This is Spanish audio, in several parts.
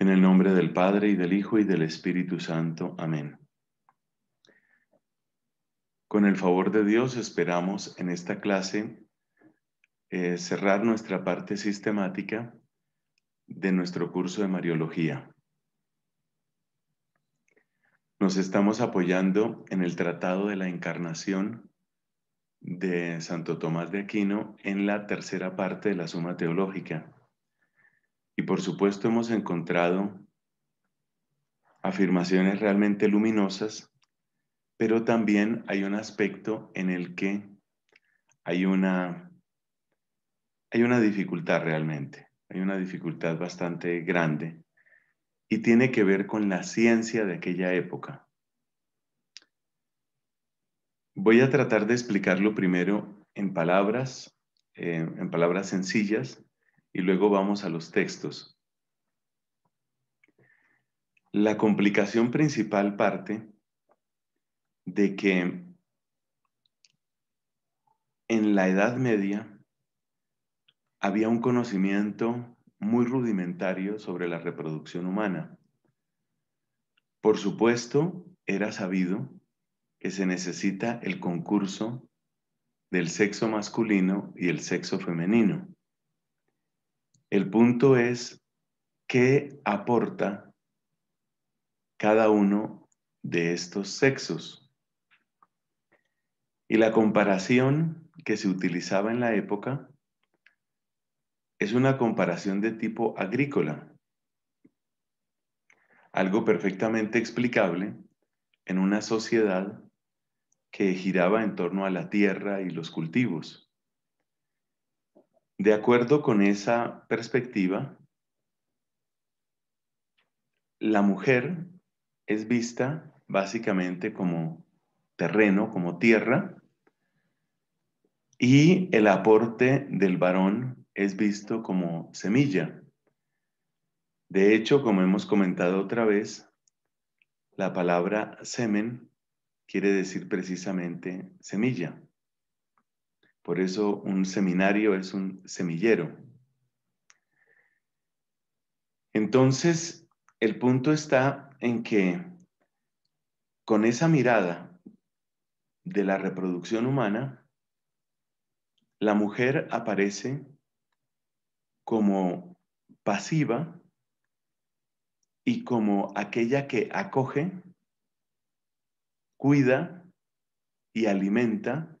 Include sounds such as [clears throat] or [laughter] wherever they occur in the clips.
En el nombre del Padre y del Hijo y del Espíritu Santo. Amén. Con el favor de Dios esperamos en esta clase eh, cerrar nuestra parte sistemática de nuestro curso de Mariología. Nos estamos apoyando en el Tratado de la Encarnación de Santo Tomás de Aquino en la tercera parte de la Suma Teológica. Y por supuesto hemos encontrado afirmaciones realmente luminosas, pero también hay un aspecto en el que hay una, hay una dificultad realmente, hay una dificultad bastante grande y tiene que ver con la ciencia de aquella época. Voy a tratar de explicarlo primero en palabras, eh, en palabras sencillas, y luego vamos a los textos. La complicación principal parte de que en la Edad Media había un conocimiento muy rudimentario sobre la reproducción humana. Por supuesto, era sabido que se necesita el concurso del sexo masculino y el sexo femenino. El punto es qué aporta cada uno de estos sexos. Y la comparación que se utilizaba en la época es una comparación de tipo agrícola, algo perfectamente explicable en una sociedad que giraba en torno a la tierra y los cultivos. De acuerdo con esa perspectiva, la mujer es vista básicamente como terreno, como tierra, y el aporte del varón es visto como semilla. De hecho, como hemos comentado otra vez, la palabra semen quiere decir precisamente semilla. Por eso un seminario es un semillero. Entonces, el punto está en que con esa mirada de la reproducción humana, la mujer aparece como pasiva y como aquella que acoge, cuida y alimenta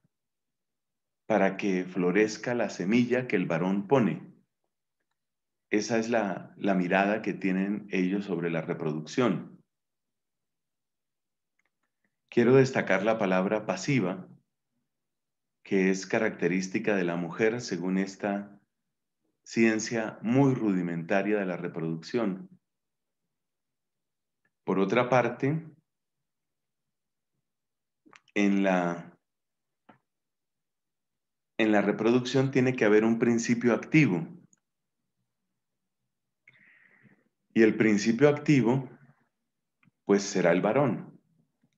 para que florezca la semilla que el varón pone. Esa es la, mirada que tienen ellos sobre la reproducción. Quiero destacar la palabra pasiva, que es característica de la mujer según esta ciencia muy rudimentaria de la reproducción. Por otra parte, en la en la reproducción tiene que haber un principio activo. Y el principio activo, pues será el varón.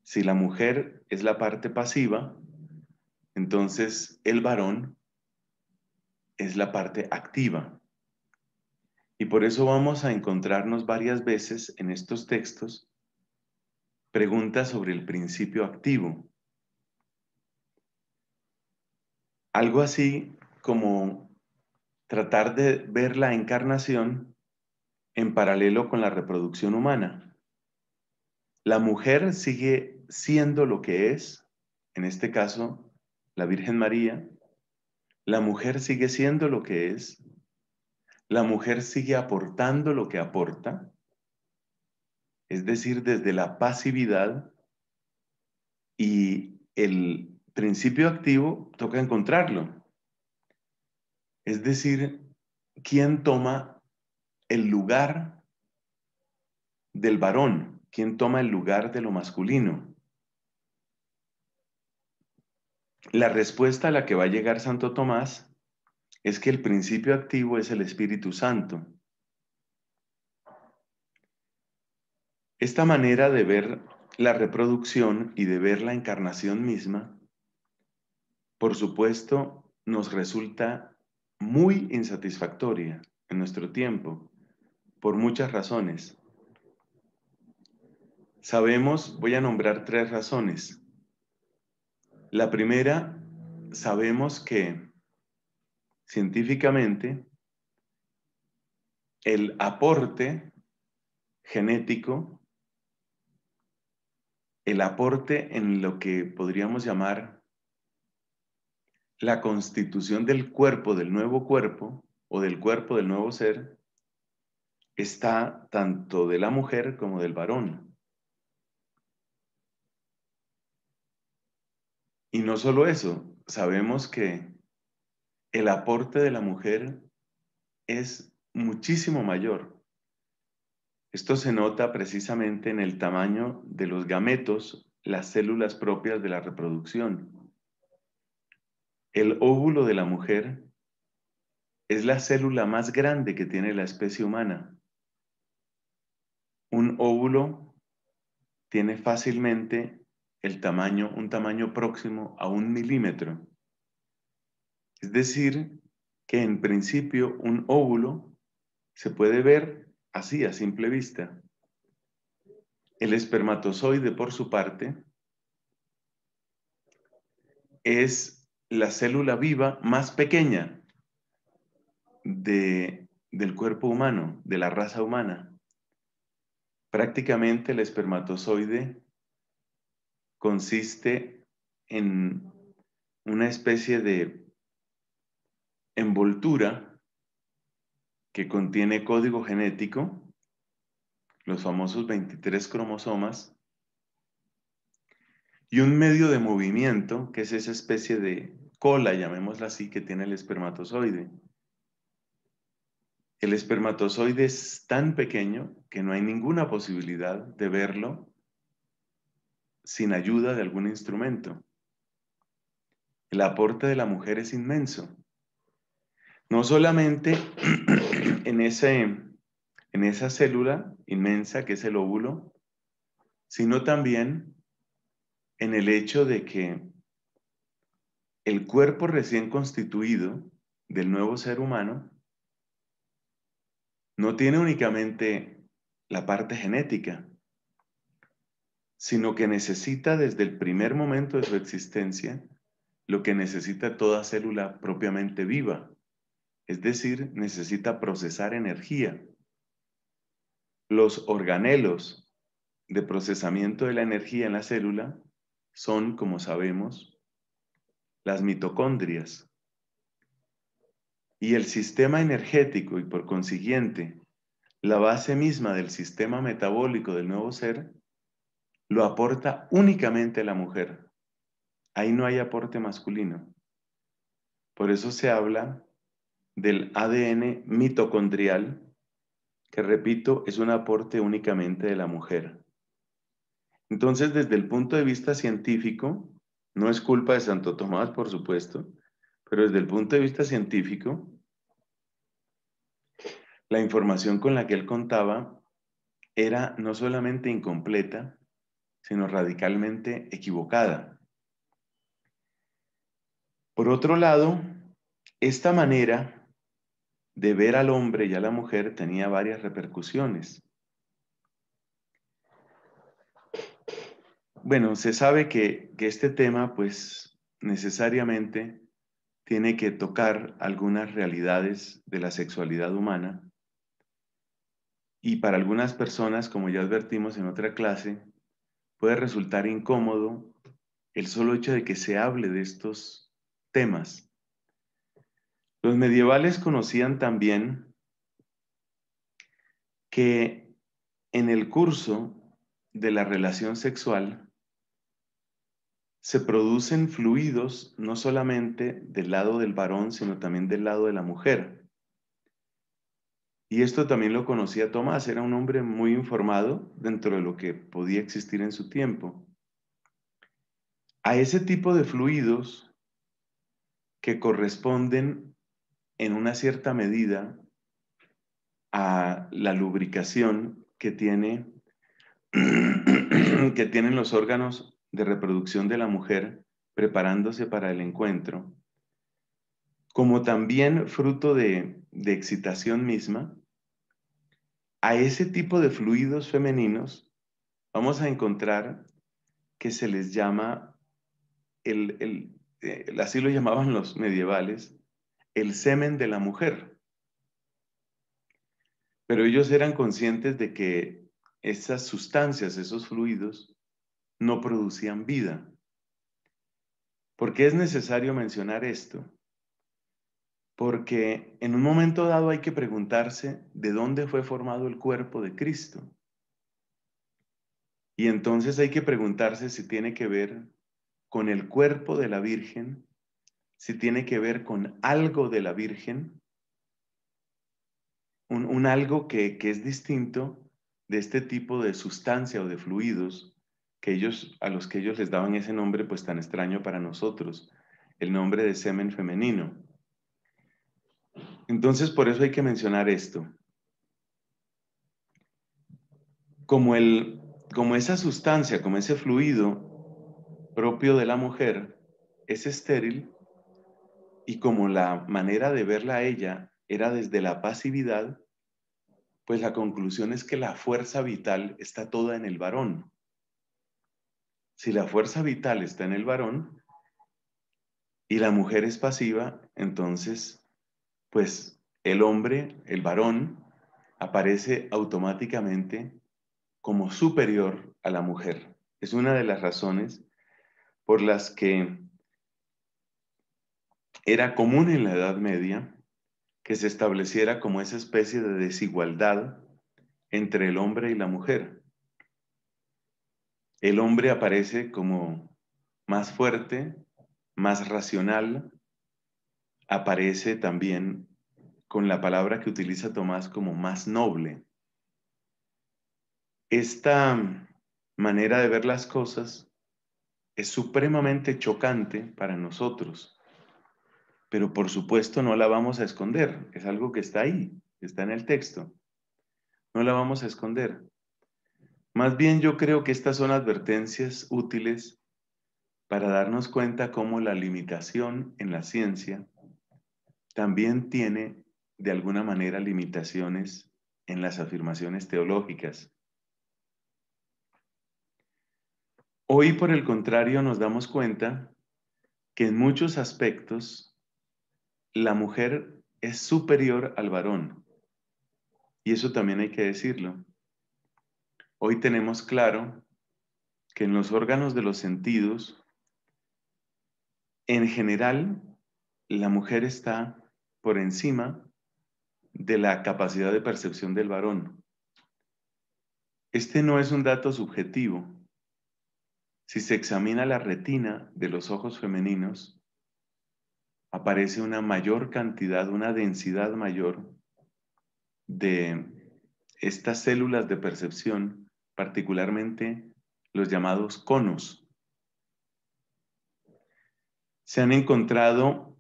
Si la mujer es la parte pasiva, entonces el varón es la parte activa. Y por eso vamos a encontrarnos varias veces en estos textos preguntas sobre el principio activo. algo así como tratar de ver la encarnación en paralelo con la reproducción humana. La mujer sigue siendo lo que es, en este caso, la Virgen María. La mujer sigue siendo lo que es. La mujer sigue aportando lo que aporta. Es decir, desde la pasividad y el principio activo toca encontrarlo. Es decir, ¿quién toma el lugar del varón? ¿Quién toma el lugar de lo masculino? La respuesta a la que va a llegar Santo Tomás es que el principio activo es el Espíritu Santo. Esta manera de ver la reproducción y de ver la encarnación misma por supuesto, nos resulta muy insatisfactoria en nuestro tiempo, por muchas razones. Sabemos, voy a nombrar tres razones. La primera, sabemos que científicamente el aporte genético, el aporte en lo que podríamos llamar la constitución del cuerpo del nuevo cuerpo o del cuerpo del nuevo ser está tanto de la mujer como del varón. Y no solo eso, sabemos que el aporte de la mujer es muchísimo mayor. Esto se nota precisamente en el tamaño de los gametos, las células propias de la reproducción. El óvulo de la mujer es la célula más grande que tiene la especie humana. Un óvulo tiene fácilmente el tamaño, un tamaño próximo a un milímetro. Es decir, que en principio un óvulo se puede ver así a simple vista. El espermatozoide, por su parte, es la célula viva más pequeña del cuerpo humano, de la raza humana. Prácticamente el espermatozoide consiste en una especie de envoltura que contiene código genético, los famosos 23 cromosomas, y un medio de movimiento, que es esa especie de cola, llamémosla así, que tiene el espermatozoide. El espermatozoide es tan pequeño que no hay ninguna posibilidad de verlo sin ayuda de algún instrumento. El aporte de la mujer es inmenso. No solamente [clears throat] en, ese, en esa célula inmensa que es el óvulo, sino también en el hecho de que el cuerpo recién constituido del nuevo ser humano no tiene únicamente la parte genética, sino que necesita desde el primer momento de su existencia lo que necesita toda célula propiamente viva, es decir, necesita procesar energía. Los organelos de procesamiento de la energía en la célula son, como sabemos, las mitocondrias. Y el sistema energético y por consiguiente la base misma del sistema metabólico del nuevo ser lo aporta únicamente la mujer. Ahí no hay aporte masculino. Por eso se habla del ADN mitocondrial, que repito, es un aporte únicamente de la mujer. Entonces, desde el punto de vista científico, no es culpa de Santo Tomás, por supuesto, pero desde el punto de vista científico, la información con la que él contaba era no solamente incompleta, sino radicalmente equivocada. Por otro lado, esta manera de ver al hombre y a la mujer tenía varias repercusiones. Bueno, se sabe que, este tema, pues, necesariamente tiene que tocar algunas realidades de la sexualidad humana. Y para algunas personas, como ya advertimos en otra clase, puede resultar incómodo el solo hecho de que se hable de estos temas. Los medievales conocían también que en el curso de la relación sexual se producen fluidos no solamente del lado del varón, sino también del lado de la mujer. Y esto también lo conocía Tomás, era un hombre muy informado dentro de lo que podía existir en su tiempo. A ese tipo de fluidos que corresponden en una cierta medida a la lubricación que tiene [clears throat] que tienen los órganos de reproducción de la mujer preparándose para el encuentro, como también fruto de, excitación misma, a ese tipo de fluidos femeninos vamos a encontrar que se les llama, el, eh, así lo llamaban los medievales, el semen de la mujer. Pero ellos eran conscientes de que esas sustancias, esos fluidos, no producían vida. ¿Por qué es necesario mencionar esto? Porque en un momento dado hay que preguntarse de dónde fue formado el cuerpo de Cristo. Y entonces hay que preguntarse si tiene que ver con el cuerpo de la Virgen, si tiene que ver con algo de la Virgen, un, algo que, que es distinto de este tipo de sustancia o de fluidos a los que ellos les daban ese nombre pues tan extraño para nosotros, el nombre de semen femenino. Entonces, por eso hay que mencionar esto. Como, como esa sustancia, como ese fluido propio de la mujer es estéril y como la manera de verla a ella era desde la pasividad, pues la conclusión es que la fuerza vital está toda en el varón si la fuerza vital está en el varón y la mujer es pasiva, entonces, pues el hombre, el varón, aparece automáticamente como superior a la mujer. Es una de las razones por las que era común en la Edad Media que se estableciera como esa especie de desigualdad entre el hombre y la mujer el hombre aparece como más fuerte, más racional, aparece también con la palabra que utiliza Tomás como más noble. Esta manera de ver las cosas es supremamente chocante para nosotros, pero por supuesto no la vamos a esconder, es algo que está ahí, está en el texto, no la vamos a esconder. Más bien yo creo que estas son advertencias útiles para darnos cuenta cómo la limitación en la ciencia también tiene de alguna manera limitaciones en las afirmaciones teológicas. Hoy, por el contrario, nos damos cuenta que en muchos aspectos la mujer es superior al varón. Y eso también hay que decirlo. Hoy tenemos claro que en los órganos de los sentidos, en general, la mujer está por encima de la capacidad de percepción del varón. Este no es un dato subjetivo. Si se examina la retina de los ojos femeninos, aparece una mayor cantidad, una densidad mayor de estas células de percepción particularmente los llamados conos. Se han encontrado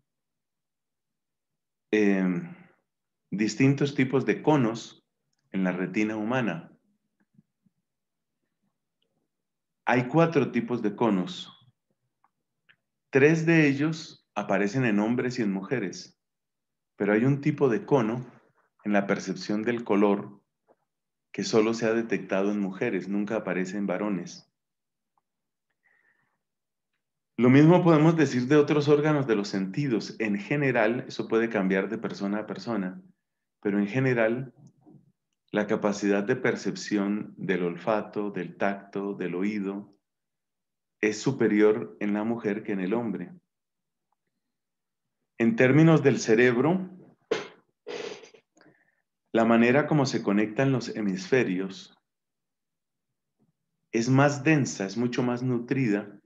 em, distintos tipos de conos en la retina humana. Hay cuatro tipos de conos. Tres de ellos aparecen en hombres y en mujeres, pero hay un tipo de cono en la percepción del color que solo se ha detectado en mujeres, nunca aparece en varones. Lo mismo podemos decir de otros órganos de los sentidos. En general, eso puede cambiar de persona a persona, pero en general, la capacidad de percepción del olfato, del tacto, del oído, es superior en la mujer que en el hombre. En términos del cerebro, la manera como se conectan los hemisferios es más densa, es mucho más nutrida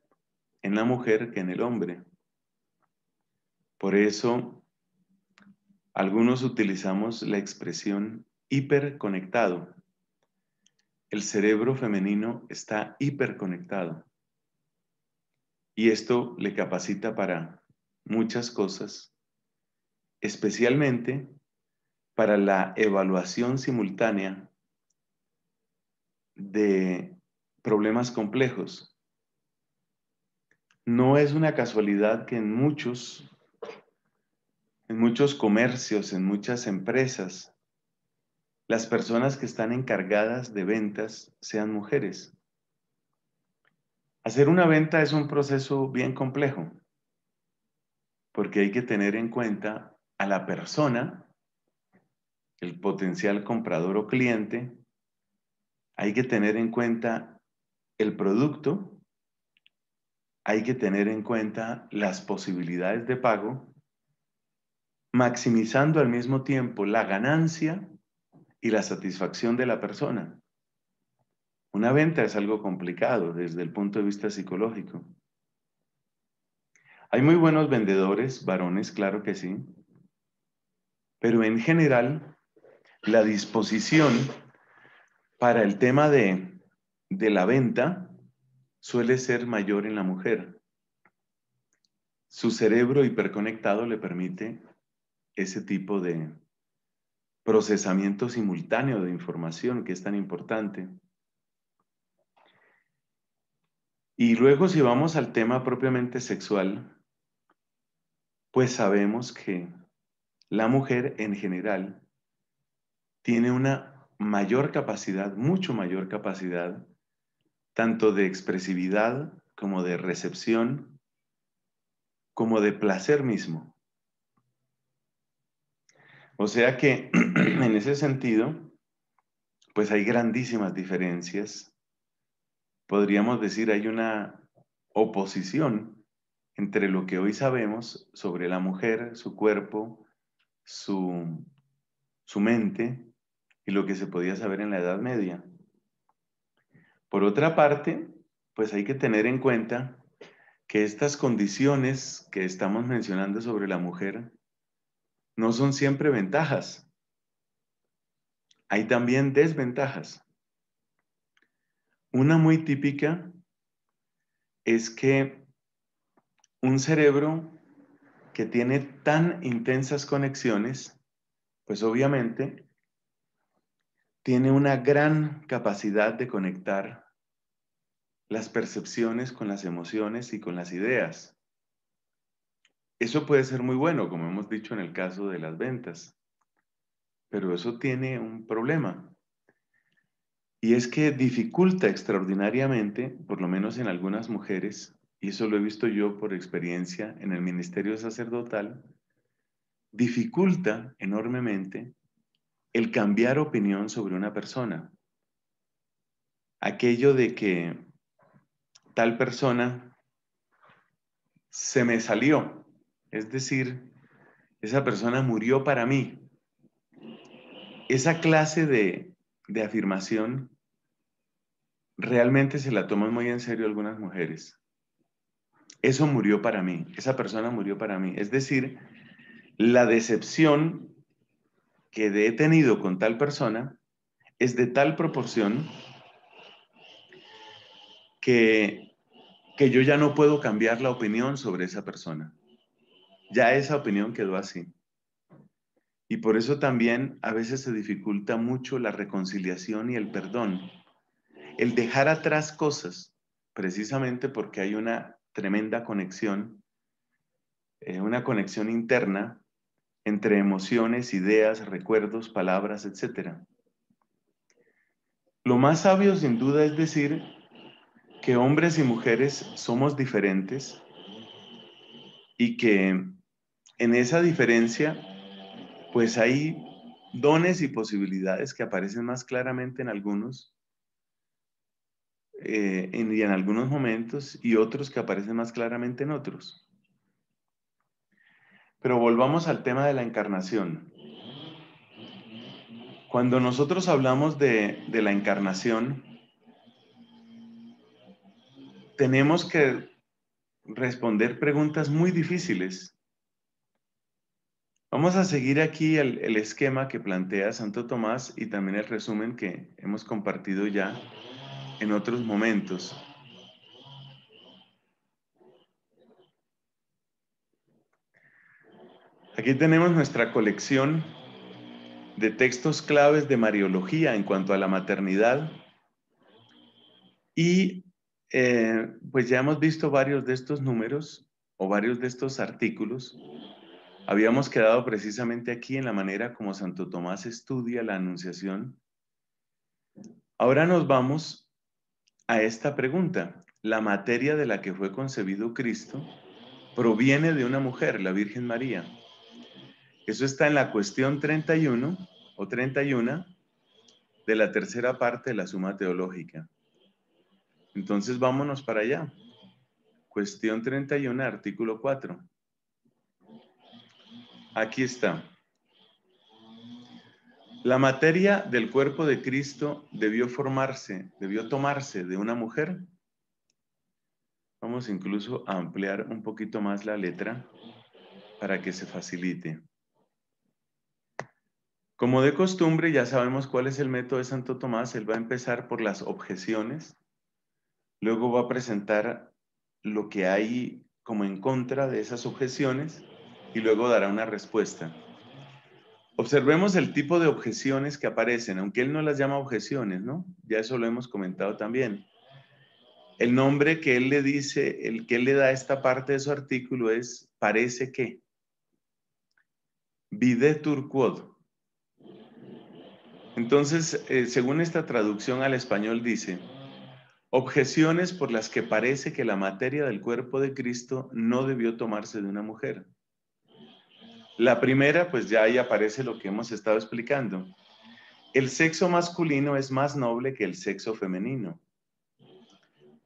en la mujer que en el hombre. Por eso, algunos utilizamos la expresión hiperconectado. El cerebro femenino está hiperconectado. Y esto le capacita para muchas cosas, especialmente para la evaluación simultánea de problemas complejos. No es una casualidad que en muchos, en muchos comercios, en muchas empresas, las personas que están encargadas de ventas sean mujeres. Hacer una venta es un proceso bien complejo, porque hay que tener en cuenta a la persona el potencial comprador o cliente, hay que tener en cuenta el producto, hay que tener en cuenta las posibilidades de pago, maximizando al mismo tiempo la ganancia y la satisfacción de la persona. Una venta es algo complicado desde el punto de vista psicológico. Hay muy buenos vendedores, varones, claro que sí, pero en general la disposición para el tema de, la venta suele ser mayor en la mujer. Su cerebro hiperconectado le permite ese tipo de procesamiento simultáneo de información que es tan importante. Y luego si vamos al tema propiamente sexual, pues sabemos que la mujer en general tiene una mayor capacidad, mucho mayor capacidad, tanto de expresividad como de recepción, como de placer mismo. O sea que [clears throat] en ese sentido, pues hay grandísimas diferencias. Podríamos decir, hay una oposición entre lo que hoy sabemos sobre la mujer, su cuerpo, su, su mente, lo que se podía saber en la Edad Media. Por otra parte, pues hay que tener en cuenta que estas condiciones que estamos mencionando sobre la mujer no son siempre ventajas. Hay también desventajas. Una muy típica es que un cerebro que tiene tan intensas conexiones, pues obviamente tiene una gran capacidad de conectar las percepciones con las emociones y con las ideas. Eso puede ser muy bueno, como hemos dicho en el caso de las ventas, pero eso tiene un problema. Y es que dificulta extraordinariamente, por lo menos en algunas mujeres, y eso lo he visto yo por experiencia en el ministerio sacerdotal, dificulta enormemente el cambiar opinión sobre una persona. Aquello de que tal persona se me salió, es decir, esa persona murió para mí. Esa clase de, afirmación realmente se la toman muy en serio algunas mujeres. Eso murió para mí, esa persona murió para mí. Es decir, la decepción que he tenido con tal persona es de tal proporción que, yo ya no puedo cambiar la opinión sobre esa persona. Ya esa opinión quedó así. Y por eso también a veces se dificulta mucho la reconciliación y el perdón. El dejar atrás cosas, precisamente porque hay una tremenda conexión, eh, una conexión interna entre emociones, ideas, recuerdos, palabras, etc. Lo más sabio sin duda es decir que hombres y mujeres somos diferentes y que en esa diferencia pues hay dones y posibilidades que aparecen más claramente en algunos eh, y en algunos momentos y otros que aparecen más claramente en otros. Pero volvamos al tema de la encarnación. Cuando nosotros hablamos de, la encarnación, tenemos que responder preguntas muy difíciles. Vamos a seguir aquí el, el, esquema que plantea Santo Tomás y también el resumen que hemos compartido ya en otros momentos. Aquí tenemos nuestra colección de textos claves de Mariología en cuanto a la maternidad. Y eh, pues ya hemos visto varios de estos números o varios de estos artículos. Habíamos quedado precisamente aquí en la manera como Santo Tomás estudia la Anunciación. Ahora nos vamos a esta pregunta. La materia de la que fue concebido Cristo proviene de una mujer, la Virgen María. Eso está en la cuestión 31 o 31 de la tercera parte de la suma teológica. Entonces vámonos para allá. Cuestión 31, artículo 4. Aquí está. La materia del cuerpo de Cristo debió formarse, debió tomarse de una mujer. Vamos incluso a ampliar un poquito más la letra para que se facilite. Como de costumbre, ya sabemos cuál es el método de Santo Tomás. Él va a empezar por las objeciones, luego va a presentar lo que hay como en contra de esas objeciones y luego dará una respuesta. Observemos el tipo de objeciones que aparecen, aunque él no las llama objeciones, ¿no? Ya eso lo hemos comentado también. El nombre que él le dice, el que él le da a esta parte de su artículo es parece que. videtur quod. Entonces, eh, según esta traducción al español dice, objeciones por las que parece que la materia del cuerpo de Cristo no debió tomarse de una mujer. La primera, pues ya ahí aparece lo que hemos estado explicando. El sexo masculino es más noble que el sexo femenino.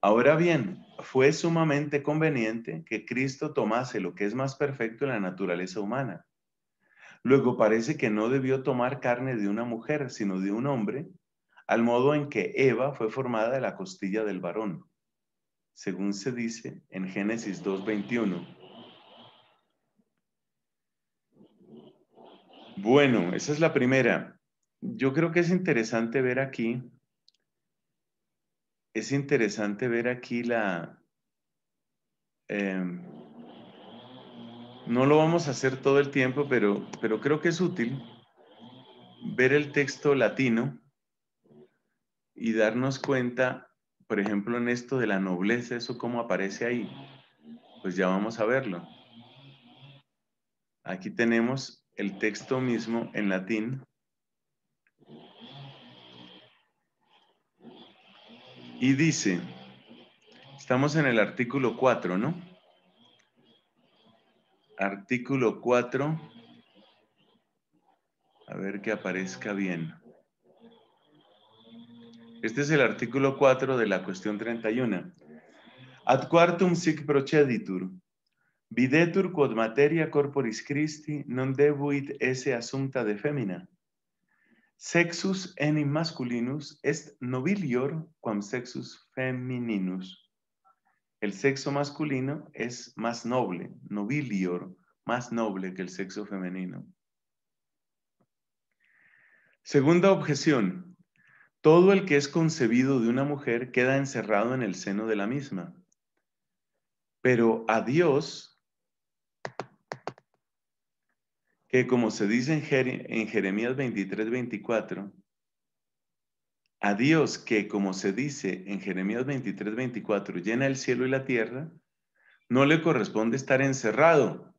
Ahora bien, fue sumamente conveniente que Cristo tomase lo que es más perfecto en la naturaleza humana Luego parece que no debió tomar carne de una mujer, sino de un hombre, al modo en que Eva fue formada de la costilla del varón, según se dice en Génesis 2.21. Bueno, esa es la primera. Yo creo que es interesante ver aquí, es interesante ver aquí la... Em, no lo vamos a hacer todo el tiempo, pero, pero creo que es útil ver el texto latino y darnos cuenta, por ejemplo, en esto de la nobleza, eso cómo aparece ahí. Pues ya vamos a verlo. Aquí tenemos el texto mismo en latín. Y dice, estamos en el artículo 4, ¿no? Artículo 4. A ver que aparezca bien. Este es el artículo 4 de la cuestión 31. Ad quartum sic proceditur. Videtur quod materia corporis Christi non debuit esse asunta de femina. Sexus enim masculinus est nobilior quam sexus femininus. El sexo masculino es más noble, nobilior, más noble que el sexo femenino. Segunda objeción. Todo el que es concebido de una mujer queda encerrado en el seno de la misma. Pero a Dios, que como se dice en, Jeremías 23, 24, a Dios que, como se dice en Jeremías 23, 24, llena el cielo y la tierra, no le corresponde estar encerrado.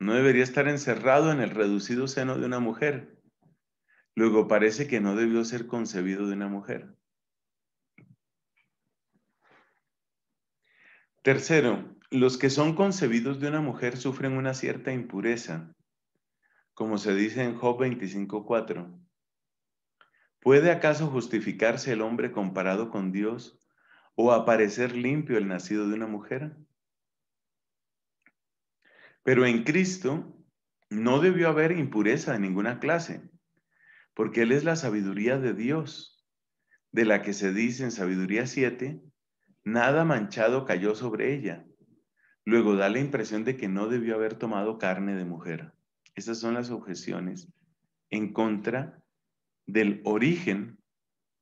No debería estar encerrado en el reducido seno de una mujer. Luego parece que no debió ser concebido de una mujer. Tercero, los que son concebidos de una mujer sufren una cierta impureza, como se dice en Job 4. ¿Puede acaso justificarse el hombre comparado con Dios o aparecer limpio el nacido de una mujer? Pero en Cristo no debió haber impureza de ninguna clase, porque Él es la sabiduría de Dios, de la que se dice en Sabiduría 7, nada manchado cayó sobre ella. Luego da la impresión de que no debió haber tomado carne de mujer. Esas son las objeciones en contra del origen,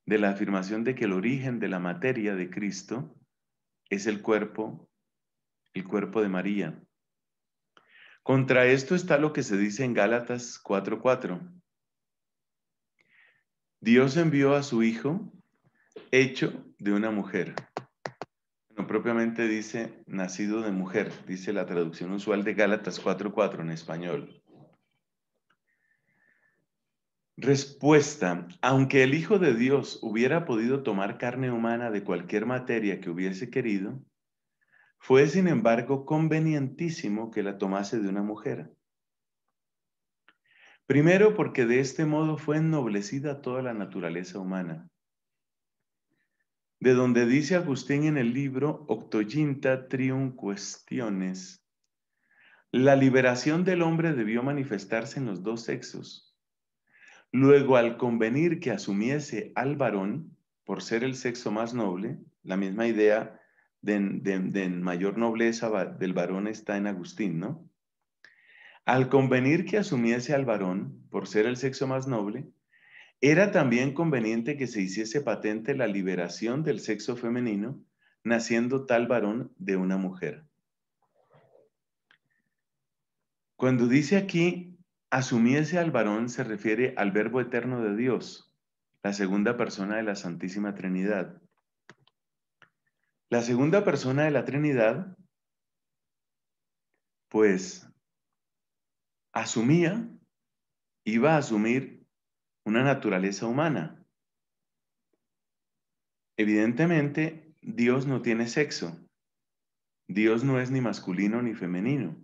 de la afirmación de que el origen de la materia de Cristo es el cuerpo, el cuerpo de María. Contra esto está lo que se dice en Gálatas 4:4. Dios envió a su Hijo hecho de una mujer. No propiamente dice nacido de mujer, dice la traducción usual de Gálatas 4:4 en español. Respuesta. Aunque el Hijo de Dios hubiera podido tomar carne humana de cualquier materia que hubiese querido, fue sin embargo convenientísimo que la tomase de una mujer. Primero porque de este modo fue ennoblecida toda la naturaleza humana. De donde dice Agustín en el libro Octoginta Trium la liberación del hombre debió manifestarse en los dos sexos Luego, al convenir que asumiese al varón, por ser el sexo más noble, la misma idea de, mayor nobleza del varón está en Agustín, ¿no? Al convenir que asumiese al varón, por ser el sexo más noble, era también conveniente que se hiciese patente la liberación del sexo femenino, naciendo tal varón de una mujer. Cuando dice aquí Asumiese al varón se refiere al verbo eterno de Dios, la segunda persona de la Santísima Trinidad. La segunda persona de la Trinidad, pues, asumía, iba a asumir una naturaleza humana. Evidentemente, Dios no tiene sexo. Dios no es ni masculino ni femenino.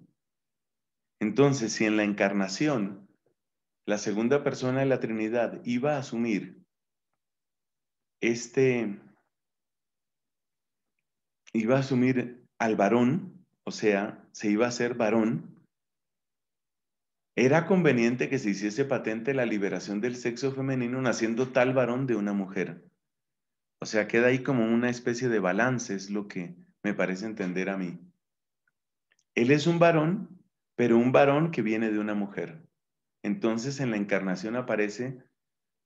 Entonces, si en la encarnación la segunda persona de la Trinidad iba a asumir este, iba a asumir al varón, o sea, se iba a ser varón, era conveniente que se hiciese patente la liberación del sexo femenino naciendo tal varón de una mujer. O sea, queda ahí como una especie de balance, es lo que me parece entender a mí. Él es un varón pero un varón que viene de una mujer. Entonces en la encarnación aparece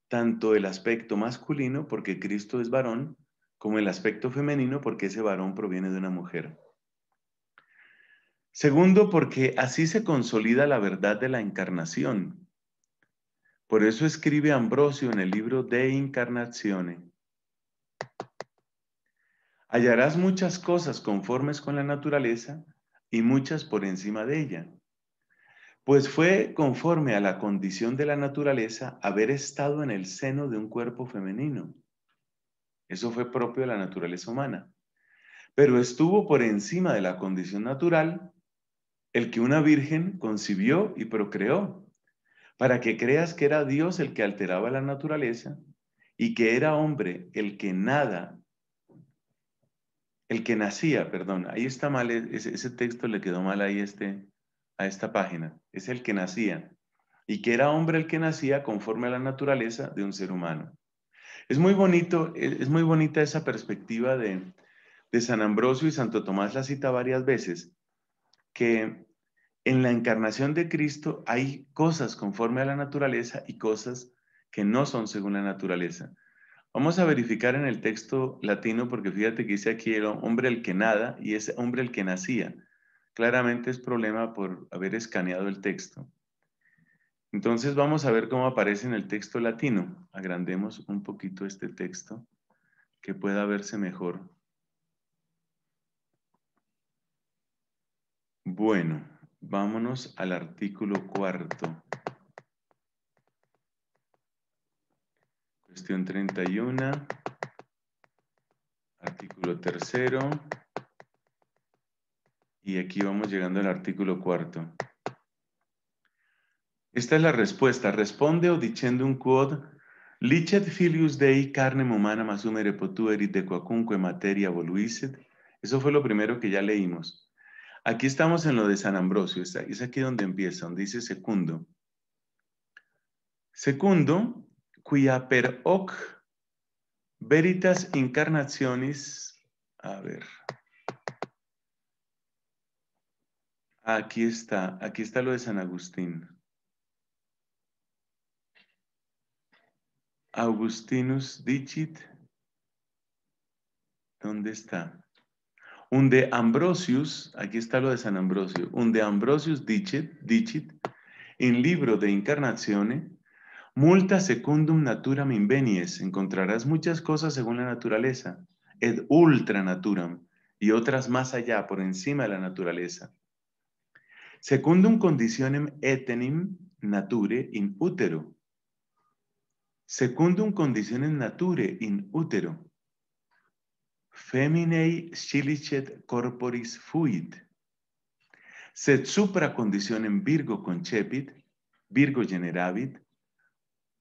tanto el aspecto masculino, porque Cristo es varón, como el aspecto femenino, porque ese varón proviene de una mujer. Segundo, porque así se consolida la verdad de la encarnación. Por eso escribe Ambrosio en el libro De Incarnazione. Hallarás muchas cosas conformes con la naturaleza y muchas por encima de ella pues fue conforme a la condición de la naturaleza haber estado en el seno de un cuerpo femenino. Eso fue propio de la naturaleza humana. Pero estuvo por encima de la condición natural el que una virgen concibió y procreó, para que creas que era Dios el que alteraba la naturaleza y que era hombre el que nada, el que nacía, perdón, ahí está mal, e-, ese, texto le quedó mal ahí este, esta página, es el que nacía, y que era hombre el que nacía conforme a la naturaleza de un ser humano. Es muy bonito, es muy bonita esa perspectiva de, de San Ambrosio y Santo Tomás la cita varias veces, que en la encarnación de Cristo hay cosas conforme a la naturaleza y cosas que no son según la naturaleza. Vamos a verificar en el texto latino, porque fíjate que dice aquí el hombre el que nada y es hombre el que nacía claramente es problema por haber escaneado el texto. Entonces vamos a ver cómo aparece en el texto latino. Agrandemos un poquito este texto que pueda verse mejor. Bueno, vámonos al artículo cuarto. Cuestión 31, artículo tercero. Y aquí vamos llegando al artículo cuarto. Esta es la respuesta. Responde o dicendo un quod licet filius dei carne humana masumere potuerit de quacunque materia voluiset. Eso fue lo primero que ya leímos. Aquí estamos en lo de San Ambrosio. Es aquí donde empieza, donde dice segundo. Segundo, quia per hoc veritas incarnaciones, a ver, Aquí está, aquí está lo de San Agustín. Augustinus dicit, ¿dónde está? Un de Ambrosius, aquí está lo de San Ambrosio, un de Ambrosius dicit, dicit, en libro de Incarnazione, multa secundum naturam invenies, encontrarás muchas cosas según la naturaleza, et ultra naturam, y otras más allá, por encima de la naturaleza secundum conditionem etenim nature in utero. Secundum conditionem nature in utero. Feminei scilicet corporis fuit. Sed supra conditionem virgo concepit, virgo generavit,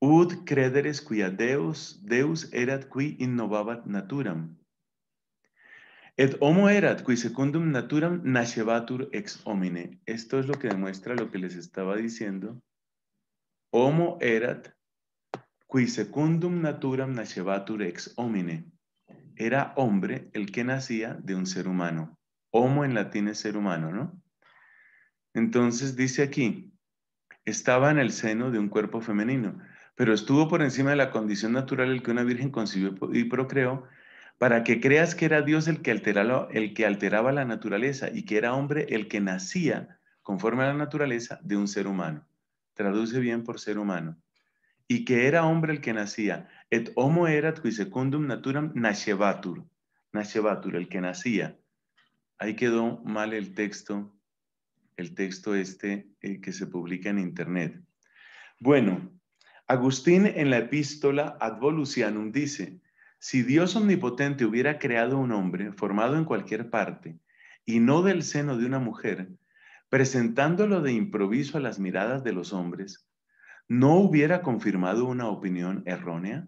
ut crederes quia deus, deus erat qui innovabat naturam. Et homo erat, qui secundum naturam nascebatur ex homine. Esto es lo que demuestra lo que les estaba diciendo. Homo erat, qui secundum naturam nascebatur ex homine. Era hombre el que nacía de un ser humano. Homo en latín es ser humano, ¿no? Entonces dice aquí, estaba en el seno de un cuerpo femenino, pero estuvo por encima de la condición natural el que una virgen concibió y procreó, para que creas que era Dios el que, alteraba, la naturaleza y que era hombre el que nacía conforme a la naturaleza de un ser humano. Traduce bien por ser humano. Y que era hombre el que nacía. Et homo erat qui secundum naturam nascebatur. Nascebatur, el que nacía. Ahí quedó mal el texto, el texto este eh, que se publica en internet. Bueno, Agustín en la epístola Ad volucianum dice, si Dios omnipotente hubiera creado un hombre formado en cualquier parte y no del seno de una mujer, presentándolo de improviso a las miradas de los hombres, ¿no hubiera confirmado una opinión errónea?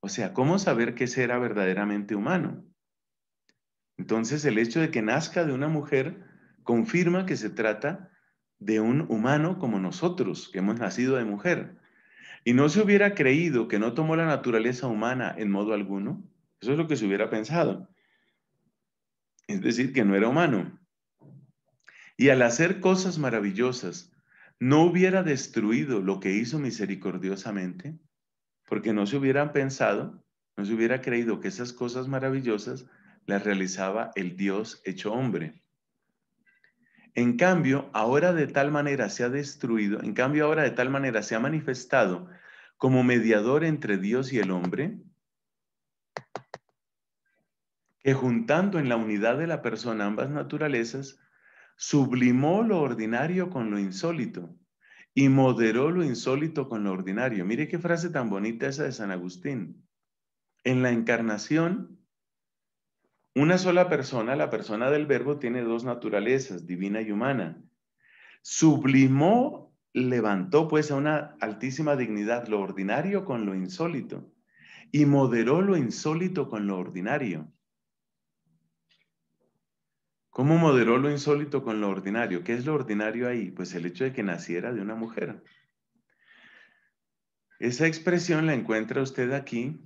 O sea, ¿cómo saber que ese era verdaderamente humano? Entonces, el hecho de que nazca de una mujer confirma que se trata de un humano como nosotros, que hemos nacido de mujer y no se hubiera creído que no tomó la naturaleza humana en modo alguno, eso es lo que se hubiera pensado. Es decir, que no era humano. Y al hacer cosas maravillosas, no hubiera destruido lo que hizo misericordiosamente, porque no se hubieran pensado, no se hubiera creído que esas cosas maravillosas las realizaba el Dios hecho hombre. En cambio, ahora de tal manera se ha destruido, en cambio ahora de tal manera se ha manifestado como mediador entre Dios y el hombre, que juntando en la unidad de la persona ambas naturalezas, sublimó lo ordinario con lo insólito y moderó lo insólito con lo ordinario. Mire qué frase tan bonita esa de San Agustín. En la encarnación, una sola persona, la persona del verbo, tiene dos naturalezas, divina y humana. Sublimó, levantó pues a una altísima dignidad lo ordinario con lo insólito y moderó lo insólito con lo ordinario. ¿Cómo moderó lo insólito con lo ordinario? ¿Qué es lo ordinario ahí? Pues el hecho de que naciera de una mujer. Esa expresión la encuentra usted aquí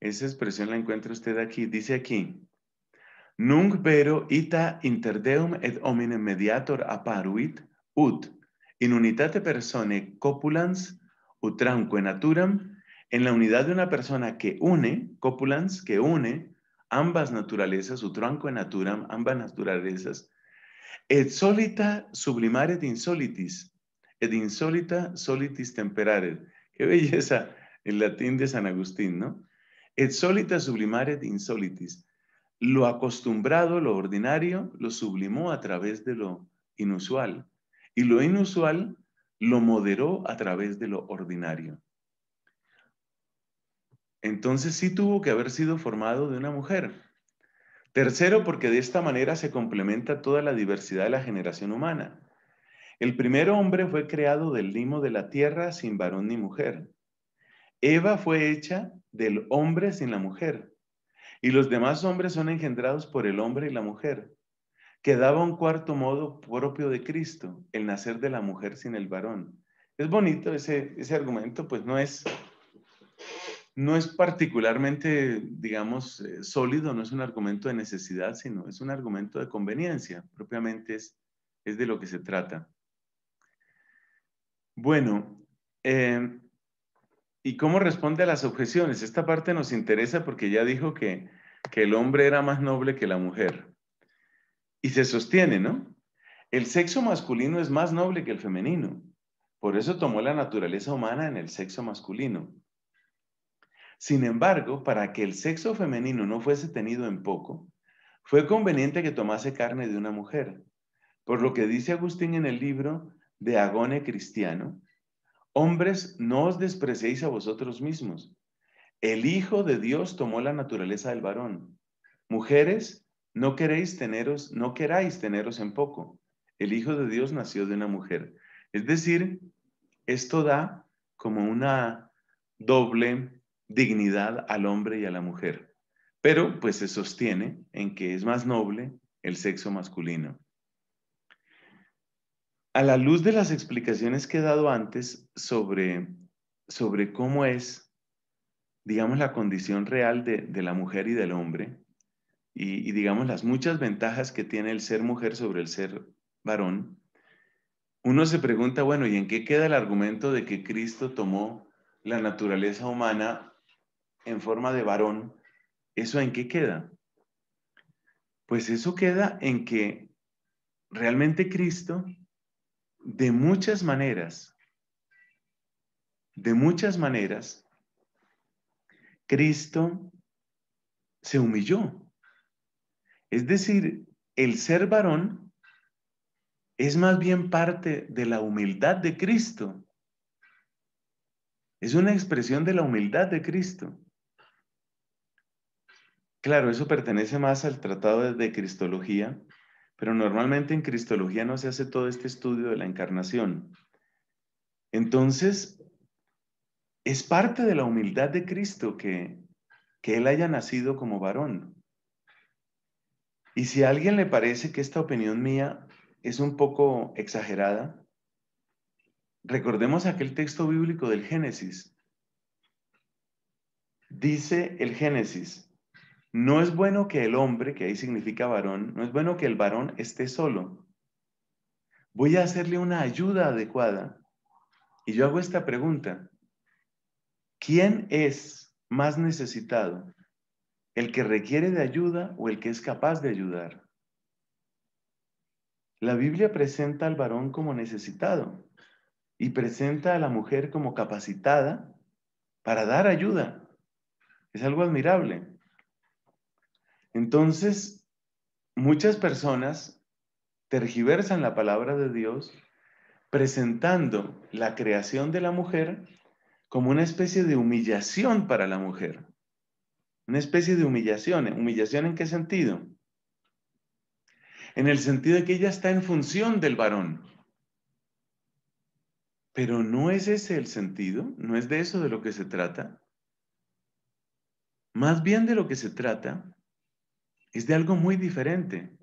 esa expresión la encuentra usted aquí. Dice aquí, Nunc vero ita interdeum et omine mediator apparuit, ut in unitate persone copulans, utranque naturam, en la unidad de una persona que une, copulans, que une ambas naturalezas, utranque naturam, ambas naturalezas, et solita sublimaret insolitis, et insolita solitis temperare Qué belleza el latín de San Agustín, ¿no? Et solita sublimaret insolitis. Lo acostumbrado, lo ordinario, lo sublimó a través de lo inusual. Y lo inusual lo moderó a través de lo ordinario. Entonces sí tuvo que haber sido formado de una mujer. Tercero, porque de esta manera se complementa toda la diversidad de la generación humana. El primer hombre fue creado del limo de la tierra sin varón ni mujer. Eva fue hecha del hombre sin la mujer. Y los demás hombres son engendrados por el hombre y la mujer. Quedaba un cuarto modo propio de Cristo, el nacer de la mujer sin el varón. Es bonito ese, ese argumento, pues no es, no es particularmente, digamos, eh, sólido, no es un argumento de necesidad, sino es un argumento de conveniencia, propiamente es, es de lo que se trata. Bueno, eh, ¿Y cómo responde a las objeciones? Esta parte nos interesa porque ya dijo que, el hombre era más noble que la mujer. Y se sostiene, ¿no? El sexo masculino es más noble que el femenino. Por eso tomó la naturaleza humana en el sexo masculino. Sin embargo, para que el sexo femenino no fuese tenido en poco, fue conveniente que tomase carne de una mujer. Por lo que dice Agustín en el libro de Agone Cristiano, Hombres, no os despreciéis a vosotros mismos. El Hijo de Dios tomó la naturaleza del varón. Mujeres, no queréis teneros, no queráis teneros en poco. El Hijo de Dios nació de una mujer. Es decir, esto da como una doble dignidad al hombre y a la mujer. Pero pues se sostiene en que es más noble el sexo masculino a la luz de las explicaciones que he dado antes sobre, sobre cómo es, digamos, la condición real de, la mujer y del hombre, y, y, digamos las muchas ventajas que tiene el ser mujer sobre el ser varón, uno se pregunta, bueno, ¿y en qué queda el argumento de que Cristo tomó la naturaleza humana en forma de varón? ¿Eso en qué queda? Pues eso queda en que realmente Cristo de muchas maneras, de muchas maneras, Cristo se humilló. Es decir, el ser varón es más bien parte de la humildad de Cristo. Es una expresión de la humildad de Cristo. Claro, eso pertenece más al Tratado de Cristología, pero normalmente en Cristología no se hace todo este estudio de la encarnación. Entonces, es parte de la humildad de Cristo que, Él haya nacido como varón. Y si a alguien le parece que esta opinión mía es un poco exagerada, recordemos aquel texto bíblico del Génesis. Dice el Génesis, no es bueno que el hombre, que ahí significa varón, no es bueno que el varón esté solo. Voy a hacerle una ayuda adecuada. Y yo hago esta pregunta. ¿Quién es más necesitado? ¿El que requiere de ayuda o el que es capaz de ayudar? La Biblia presenta al varón como necesitado y presenta a la mujer como capacitada para dar ayuda. Es algo admirable. Entonces, muchas personas tergiversan la palabra de Dios presentando la creación de la mujer como una especie de humillación para la mujer. Una especie de humillación. ¿Humillación en qué sentido? En el sentido de que ella está en función del varón. Pero no es ese el sentido, no es de eso de lo que se trata. Más bien de lo que se trata es de algo muy diferente.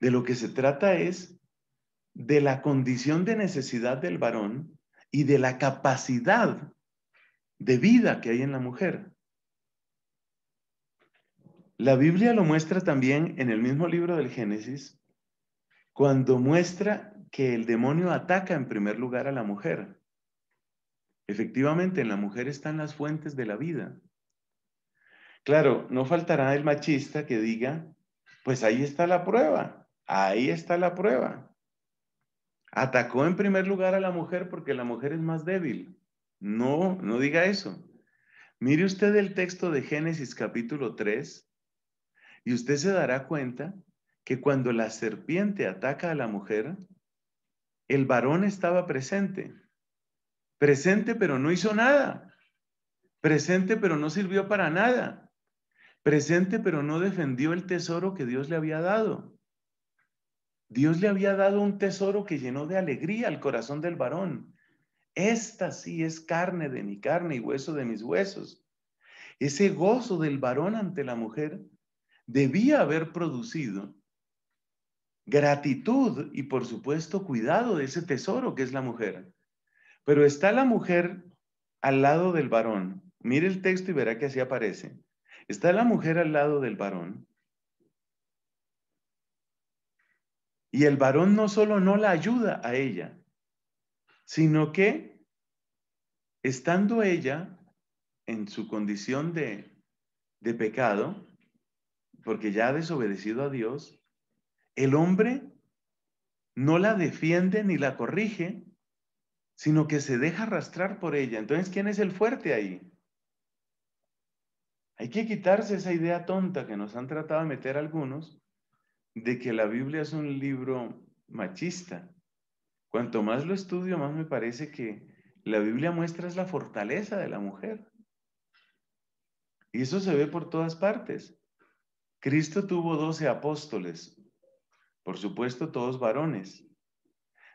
De lo que se trata es de la condición de necesidad del varón y de la capacidad de vida que hay en la mujer. La Biblia lo muestra también en el mismo libro del Génesis, cuando muestra que el demonio ataca en primer lugar a la mujer. Efectivamente, en la mujer están las fuentes de la vida. Claro, no faltará el machista que diga, pues ahí está la prueba, ahí está la prueba. Atacó en primer lugar a la mujer porque la mujer es más débil. No, no diga eso. Mire usted el texto de Génesis capítulo 3 y usted se dará cuenta que cuando la serpiente ataca a la mujer, el varón estaba presente. Presente pero no hizo nada. Presente pero no sirvió para nada presente pero no defendió el tesoro que Dios le había dado. Dios le había dado un tesoro que llenó de alegría al corazón del varón. Esta sí es carne de mi carne y hueso de mis huesos. Ese gozo del varón ante la mujer debía haber producido gratitud y por supuesto cuidado de ese tesoro que es la mujer. Pero está la mujer al lado del varón. Mire el texto y verá que así aparece. Está la mujer al lado del varón. Y el varón no solo no la ayuda a ella, sino que estando ella en su condición de, de pecado, porque ya ha desobedecido a Dios, el hombre no la defiende ni la corrige, sino que se deja arrastrar por ella. Entonces, ¿quién es el fuerte ahí? Hay que quitarse esa idea tonta que nos han tratado de meter algunos de que la Biblia es un libro machista. Cuanto más lo estudio, más me parece que la Biblia muestra es la fortaleza de la mujer. Y eso se ve por todas partes. Cristo tuvo doce apóstoles, por supuesto todos varones.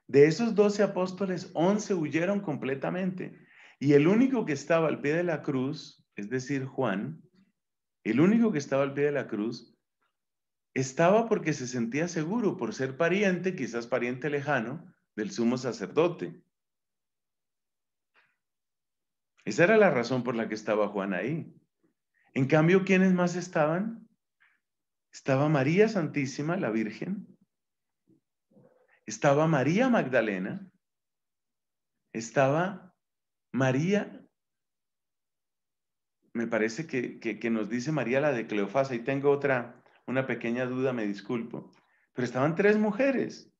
De esos doce apóstoles, once huyeron completamente. Y el único que estaba al pie de la cruz, es decir, Juan, el único que estaba al pie de la cruz estaba porque se sentía seguro por ser pariente, quizás pariente lejano, del sumo sacerdote. Esa era la razón por la que estaba Juan ahí. En cambio, ¿quiénes más estaban? Estaba María Santísima, la Virgen. Estaba María Magdalena. Estaba María me parece que, nos dice María la de Cleofás, ahí tengo otra, una pequeña duda, me disculpo, pero estaban tres mujeres,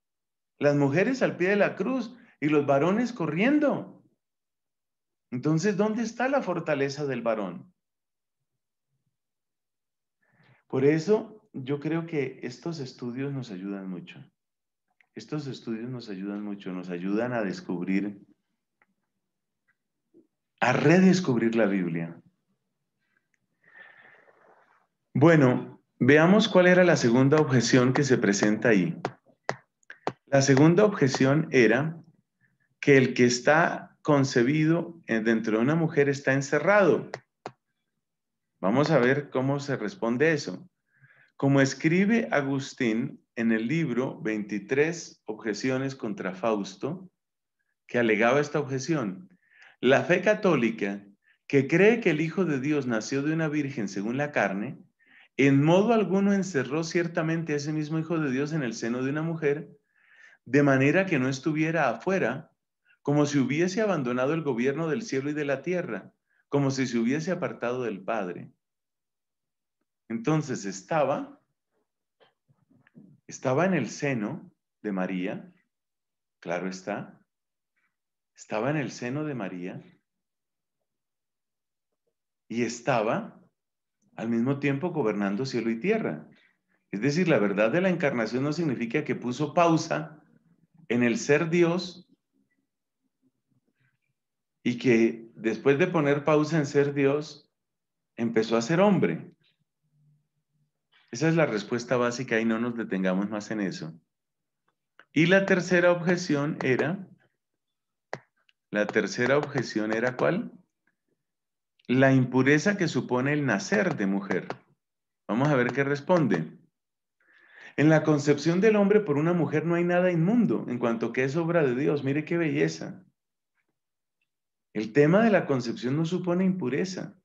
las mujeres al pie de la cruz y los varones corriendo. Entonces, ¿dónde está la fortaleza del varón? Por eso yo creo que estos estudios nos ayudan mucho. Estos estudios nos ayudan mucho, nos ayudan a descubrir, a redescubrir la Biblia, bueno, veamos cuál era la segunda objeción que se presenta ahí. La segunda objeción era que el que está concebido eh, dentro de una mujer está encerrado. Vamos a ver cómo se responde eso. Como escribe Agustín en el libro 23 objeciones contra Fausto, que alegaba esta objeción, la fe católica, que cree que el Hijo de Dios nació de una virgen según la carne, en modo alguno encerró ciertamente a ese mismo Hijo de Dios en el seno de una mujer, de manera que no estuviera afuera, como si hubiese abandonado el gobierno del cielo y de la tierra, como si se hubiese apartado del Padre. Entonces estaba, estaba en el seno de María, claro está, estaba en el seno de María y estaba al mismo tiempo gobernando cielo y tierra. Es decir, la verdad de la encarnación no significa que puso pausa en el ser Dios y que después de poner pausa en ser Dios, empezó a ser hombre. Esa es la respuesta básica y no nos detengamos más en eso. Y la tercera objeción era, la tercera objeción era cuál? la impureza que supone el nacer de mujer. Vamos a ver qué responde. En la concepción del hombre por una mujer no hay nada inmundo en cuanto que es obra de Dios. Mire qué belleza. El tema de la concepción no supone impureza.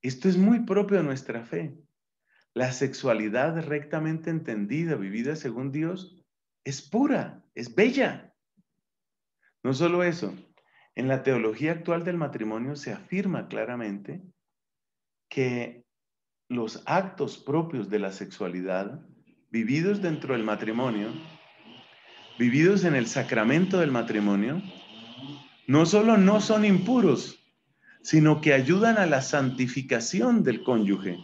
Esto es muy propio de nuestra fe. La sexualidad rectamente entendida, vivida según Dios, es pura, es bella. No solo eso, en la teología actual del matrimonio se afirma claramente que los actos propios de la sexualidad, vividos dentro del matrimonio, vividos en el sacramento del matrimonio, no solo no son impuros, sino que ayudan a la santificación del cónyuge.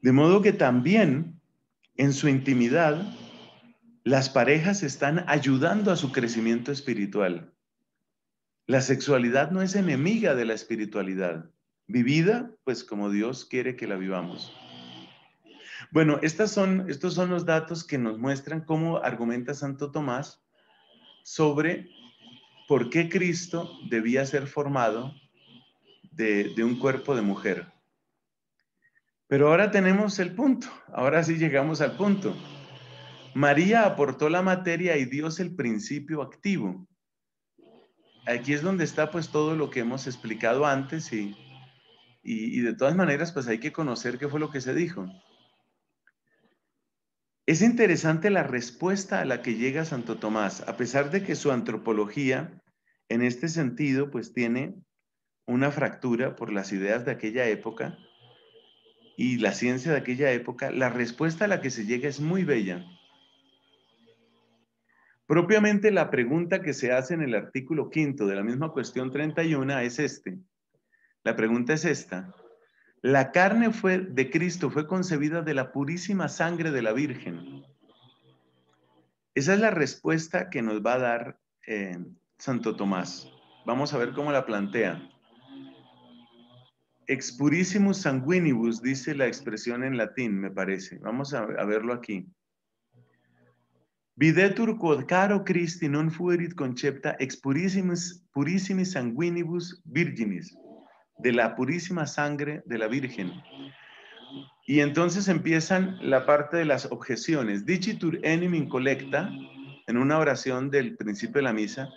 De modo que también en su intimidad, las parejas están ayudando a su crecimiento espiritual. La sexualidad no es enemiga de la espiritualidad, vivida pues como Dios quiere que la vivamos. Bueno, estas son, estos son los datos que nos muestran cómo argumenta Santo Tomás sobre por qué Cristo debía ser formado de, de, un cuerpo de mujer. Pero ahora tenemos el punto, ahora sí llegamos al punto. María aportó la materia y Dios el principio activo aquí es donde está pues todo lo que hemos explicado antes y, de todas maneras pues hay que conocer qué fue lo que se dijo. Es interesante la respuesta a la que llega Santo Tomás, a pesar de que su antropología en este sentido pues tiene una fractura por las ideas de aquella época y la ciencia de aquella época, la respuesta a la que se llega es muy bella. Propiamente la pregunta que se hace en el artículo quinto de la misma cuestión 31 es este. La pregunta es esta. La carne fue, de Cristo fue concebida de la purísima sangre de la Virgen. Esa es la respuesta que nos va a dar eh, Santo Tomás. Vamos a ver cómo la plantea. Ex purissimus sanguinibus, dice la expresión en latín, me parece. Vamos a verlo aquí. Videtur quod caro Christi non fuerit concepta ex purissimis, purissimis sanguinibus virginis, de la purísima sangre de la Virgen. Y entonces empiezan la parte de las objeciones. Dicitur enim in collecta, en una oración del principio de la misa,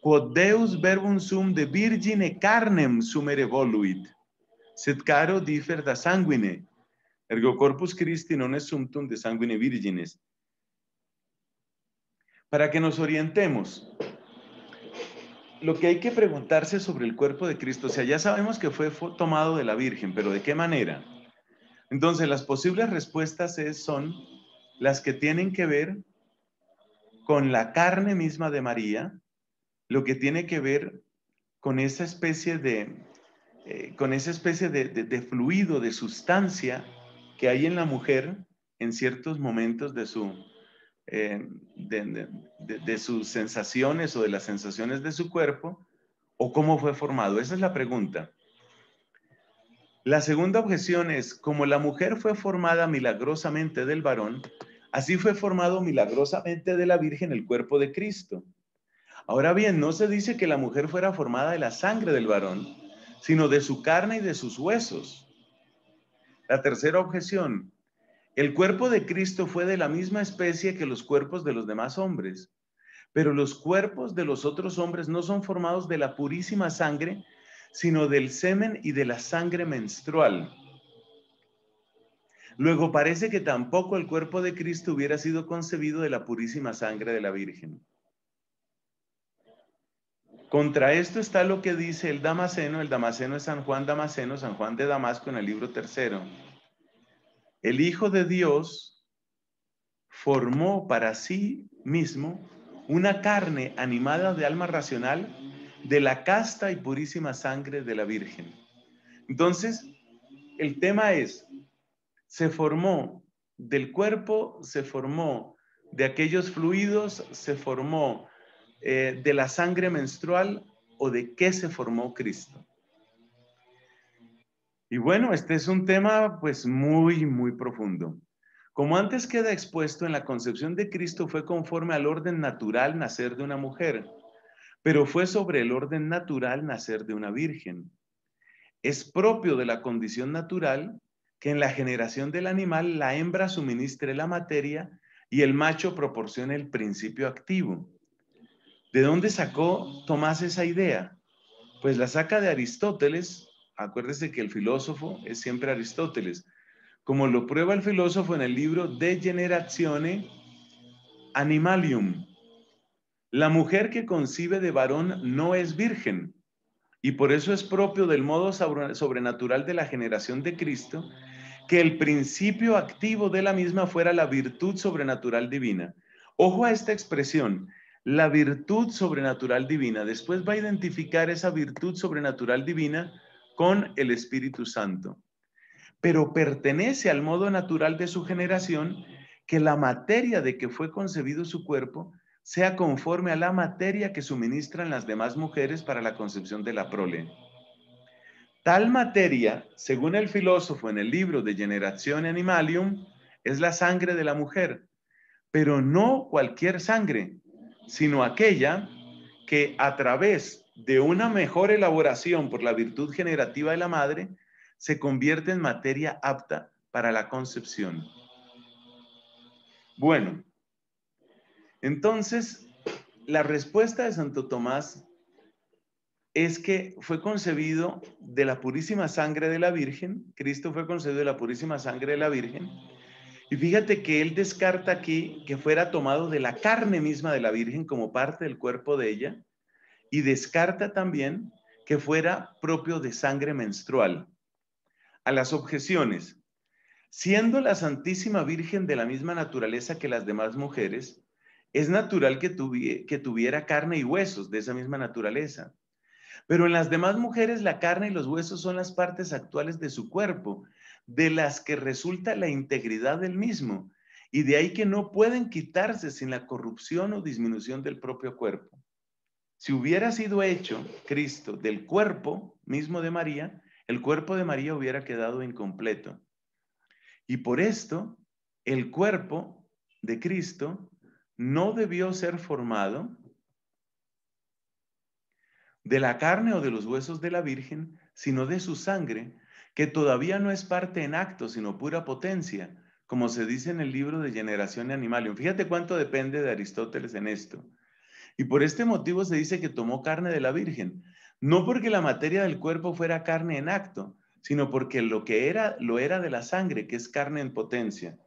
quod Deus verbum sum de virgine carnem sumere voluit, sed caro da sanguine, ergo corpus Christi non es sumtum de sanguine virginis para que nos orientemos, lo que hay que preguntarse sobre el cuerpo de Cristo, o sea, ya sabemos que fue, tomado de la Virgen, pero ¿de qué manera? Entonces, las posibles respuestas son las que tienen que ver con la carne misma de María, lo que tiene que ver con esa especie de, eh, con esa especie de, fluido, de sustancia que hay en la mujer en ciertos momentos de su, eh, de, sus sensaciones o de las sensaciones de su cuerpo o cómo fue formado? Esa es la pregunta. La segunda objeción es, como la mujer fue formada milagrosamente del varón, así fue formado milagrosamente de la Virgen el cuerpo de Cristo. Ahora bien, no se dice que la mujer fuera formada de la sangre del varón, sino de su carne y de sus huesos. La tercera objeción, el cuerpo de Cristo fue de la misma especie que los cuerpos de los demás hombres, pero los cuerpos de los otros hombres no son formados de la purísima sangre, sino del semen y de la sangre menstrual. Luego parece que tampoco el cuerpo de Cristo hubiera sido concebido de la purísima sangre de la Virgen. Contra esto está lo que dice el damaseno, el damaseno es San Juan damaseno, San Juan de Damasco en el libro tercero el Hijo de Dios formó para sí mismo una carne animada de alma racional de la casta y purísima sangre de la Virgen. Entonces, el tema es, se formó del cuerpo, se formó de aquellos fluidos, se formó eh, de la sangre menstrual o de qué se formó Cristo. Y bueno, este es un tema pues muy, muy profundo. Como antes queda expuesto, en la concepción de Cristo fue conforme al orden natural nacer de una mujer, pero fue sobre el orden natural nacer de una virgen. Es propio de la condición natural que en la generación del animal la hembra suministre la materia y el macho proporciona el principio activo. ¿De dónde sacó Tomás esa idea? Pues la saca de Aristóteles, Acuérdese que el filósofo es siempre Aristóteles. Como lo prueba el filósofo en el libro De Generazione Animalium. La mujer que concibe de varón no es virgen y por eso es propio del modo sobrenatural de la generación de Cristo que el principio activo de la misma fuera la virtud sobrenatural divina. Ojo a esta expresión, la virtud sobrenatural divina. Después va a identificar esa virtud sobrenatural divina con el Espíritu Santo, pero pertenece al modo natural de su generación que la materia de que fue concebido su cuerpo sea conforme a la materia que suministran las demás mujeres para la concepción de la prole. Tal materia, según el filósofo en el libro de Generación Animalium, es la sangre de la mujer, pero no cualquier sangre, sino aquella que a través de una mejor elaboración por la virtud generativa de la madre, se convierte en materia apta para la concepción. Bueno, entonces, la respuesta de Santo Tomás es que fue concebido de la purísima sangre de la Virgen, Cristo fue concebido de la purísima sangre de la Virgen, y fíjate que él descarta aquí que fuera tomado de la carne misma de la Virgen como parte del cuerpo de ella, y descarta también que fuera propio de sangre menstrual. A las objeciones, siendo la Santísima Virgen de la misma naturaleza que las demás mujeres, es natural que, tuviera carne y huesos de esa misma naturaleza. Pero en las demás mujeres la carne y los huesos son las partes actuales de su cuerpo, de las que resulta la integridad del mismo, y de ahí que no pueden quitarse sin la corrupción o disminución del propio cuerpo. Si hubiera sido hecho Cristo del cuerpo mismo de María, el cuerpo de María hubiera quedado incompleto. Y por esto, el cuerpo de Cristo no debió ser formado de la carne o de los huesos de la Virgen, sino de su sangre, que todavía no es parte en acto, sino pura potencia, como se dice en el libro de Generación animales. Fíjate cuánto depende de Aristóteles en esto. Y por este motivo se dice que tomó carne de la Virgen, no porque la materia del cuerpo fuera carne en acto, sino porque lo que era lo era de la sangre, que es carne en potencia.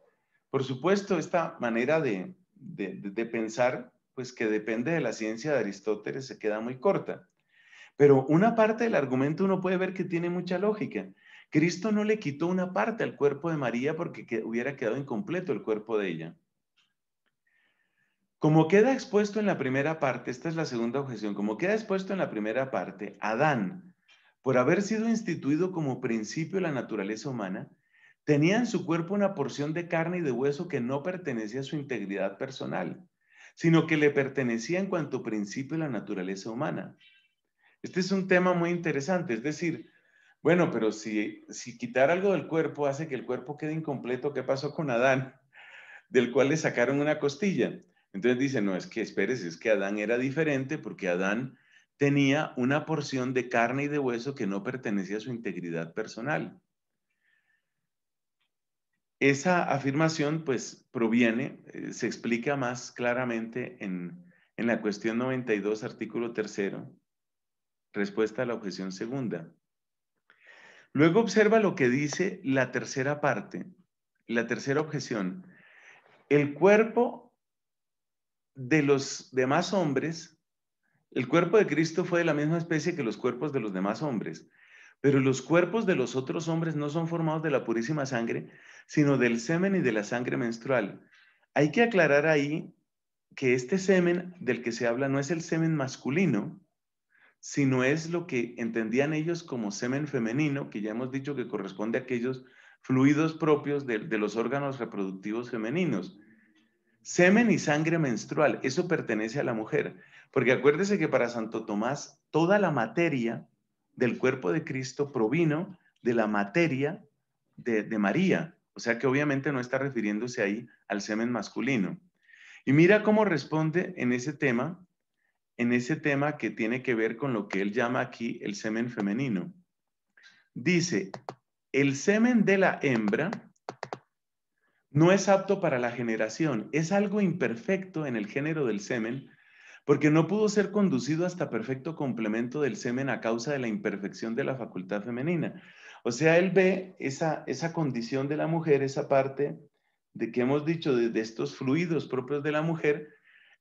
Por supuesto, esta manera de, pensar, pues que depende de la ciencia de Aristóteles, se queda muy corta. Pero una parte del argumento uno puede ver que tiene mucha lógica. Cristo no le quitó una parte al cuerpo de María porque hubiera quedado incompleto el cuerpo de ella. Como queda expuesto en la primera parte, esta es la segunda objeción, como queda expuesto en la primera parte, Adán, por haber sido instituido como principio de la naturaleza humana, tenía en su cuerpo una porción de carne y de hueso que no pertenecía a su integridad personal, sino que le pertenecía en cuanto principio de la naturaleza humana. Este es un tema muy interesante, es decir, bueno, pero si, si quitar algo del cuerpo hace que el cuerpo quede incompleto, ¿qué pasó con Adán? Del cual le sacaron una costilla. Entonces dice, no es que espérese, es que Adán era diferente porque Adán tenía una porción de carne y de hueso que no pertenecía a su integridad personal. Esa afirmación pues proviene, eh, se explica más claramente en, en la cuestión 92, artículo tercero, respuesta a la objeción segunda. Luego observa lo que dice la tercera parte, la tercera objeción. El cuerpo de los demás hombres, el cuerpo de Cristo fue de la misma especie que los cuerpos de los demás hombres, pero los cuerpos de los otros hombres no son formados de la purísima sangre, sino del semen y de la sangre menstrual. Hay que aclarar ahí que este semen del que se habla no es el semen masculino, sino es lo que entendían ellos como semen femenino, que ya hemos dicho que corresponde a aquellos fluidos propios de, los órganos reproductivos femeninos. Semen y sangre menstrual, eso pertenece a la mujer. Porque acuérdese que para Santo Tomás toda la materia del cuerpo de Cristo provino de la materia de, de María. O sea que obviamente no está refiriéndose ahí al semen masculino. Y mira cómo responde en ese tema, en ese tema que tiene que ver con lo que él llama aquí el semen femenino. Dice, el semen de la hembra no es apto para la generación, es algo imperfecto en el género del semen, porque no pudo ser conducido hasta perfecto complemento del semen a causa de la imperfección de la facultad femenina. O sea, él ve esa, condición de la mujer, esa parte de que hemos dicho de, de estos fluidos propios de la mujer,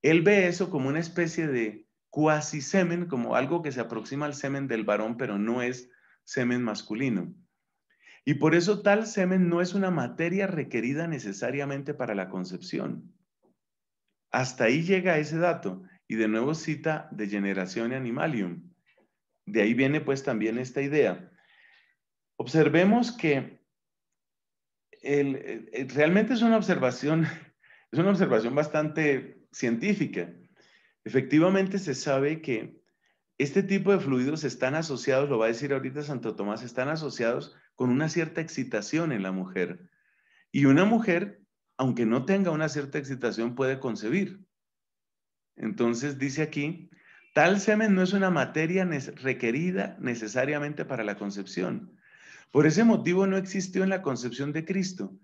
él ve eso como una especie de cuasi semen, como algo que se aproxima al semen del varón, pero no es semen masculino. Y por eso tal semen no es una materia requerida necesariamente para la concepción. Hasta ahí llega ese dato y de nuevo cita de Generación Animalium. De ahí viene pues también esta idea. Observemos que eh, eh, realmente es una observación, [laughs] es una observación bastante científica. Efectivamente se sabe que este tipo de fluidos están asociados, lo va a decir ahorita Santo Tomás, están asociados con una cierta excitación en la mujer. Y una mujer, aunque no tenga una cierta excitación, puede concebir. Entonces dice aquí, tal semen no es una materia requerida necesariamente para la concepción. Por ese motivo no existió en la concepción de Cristo,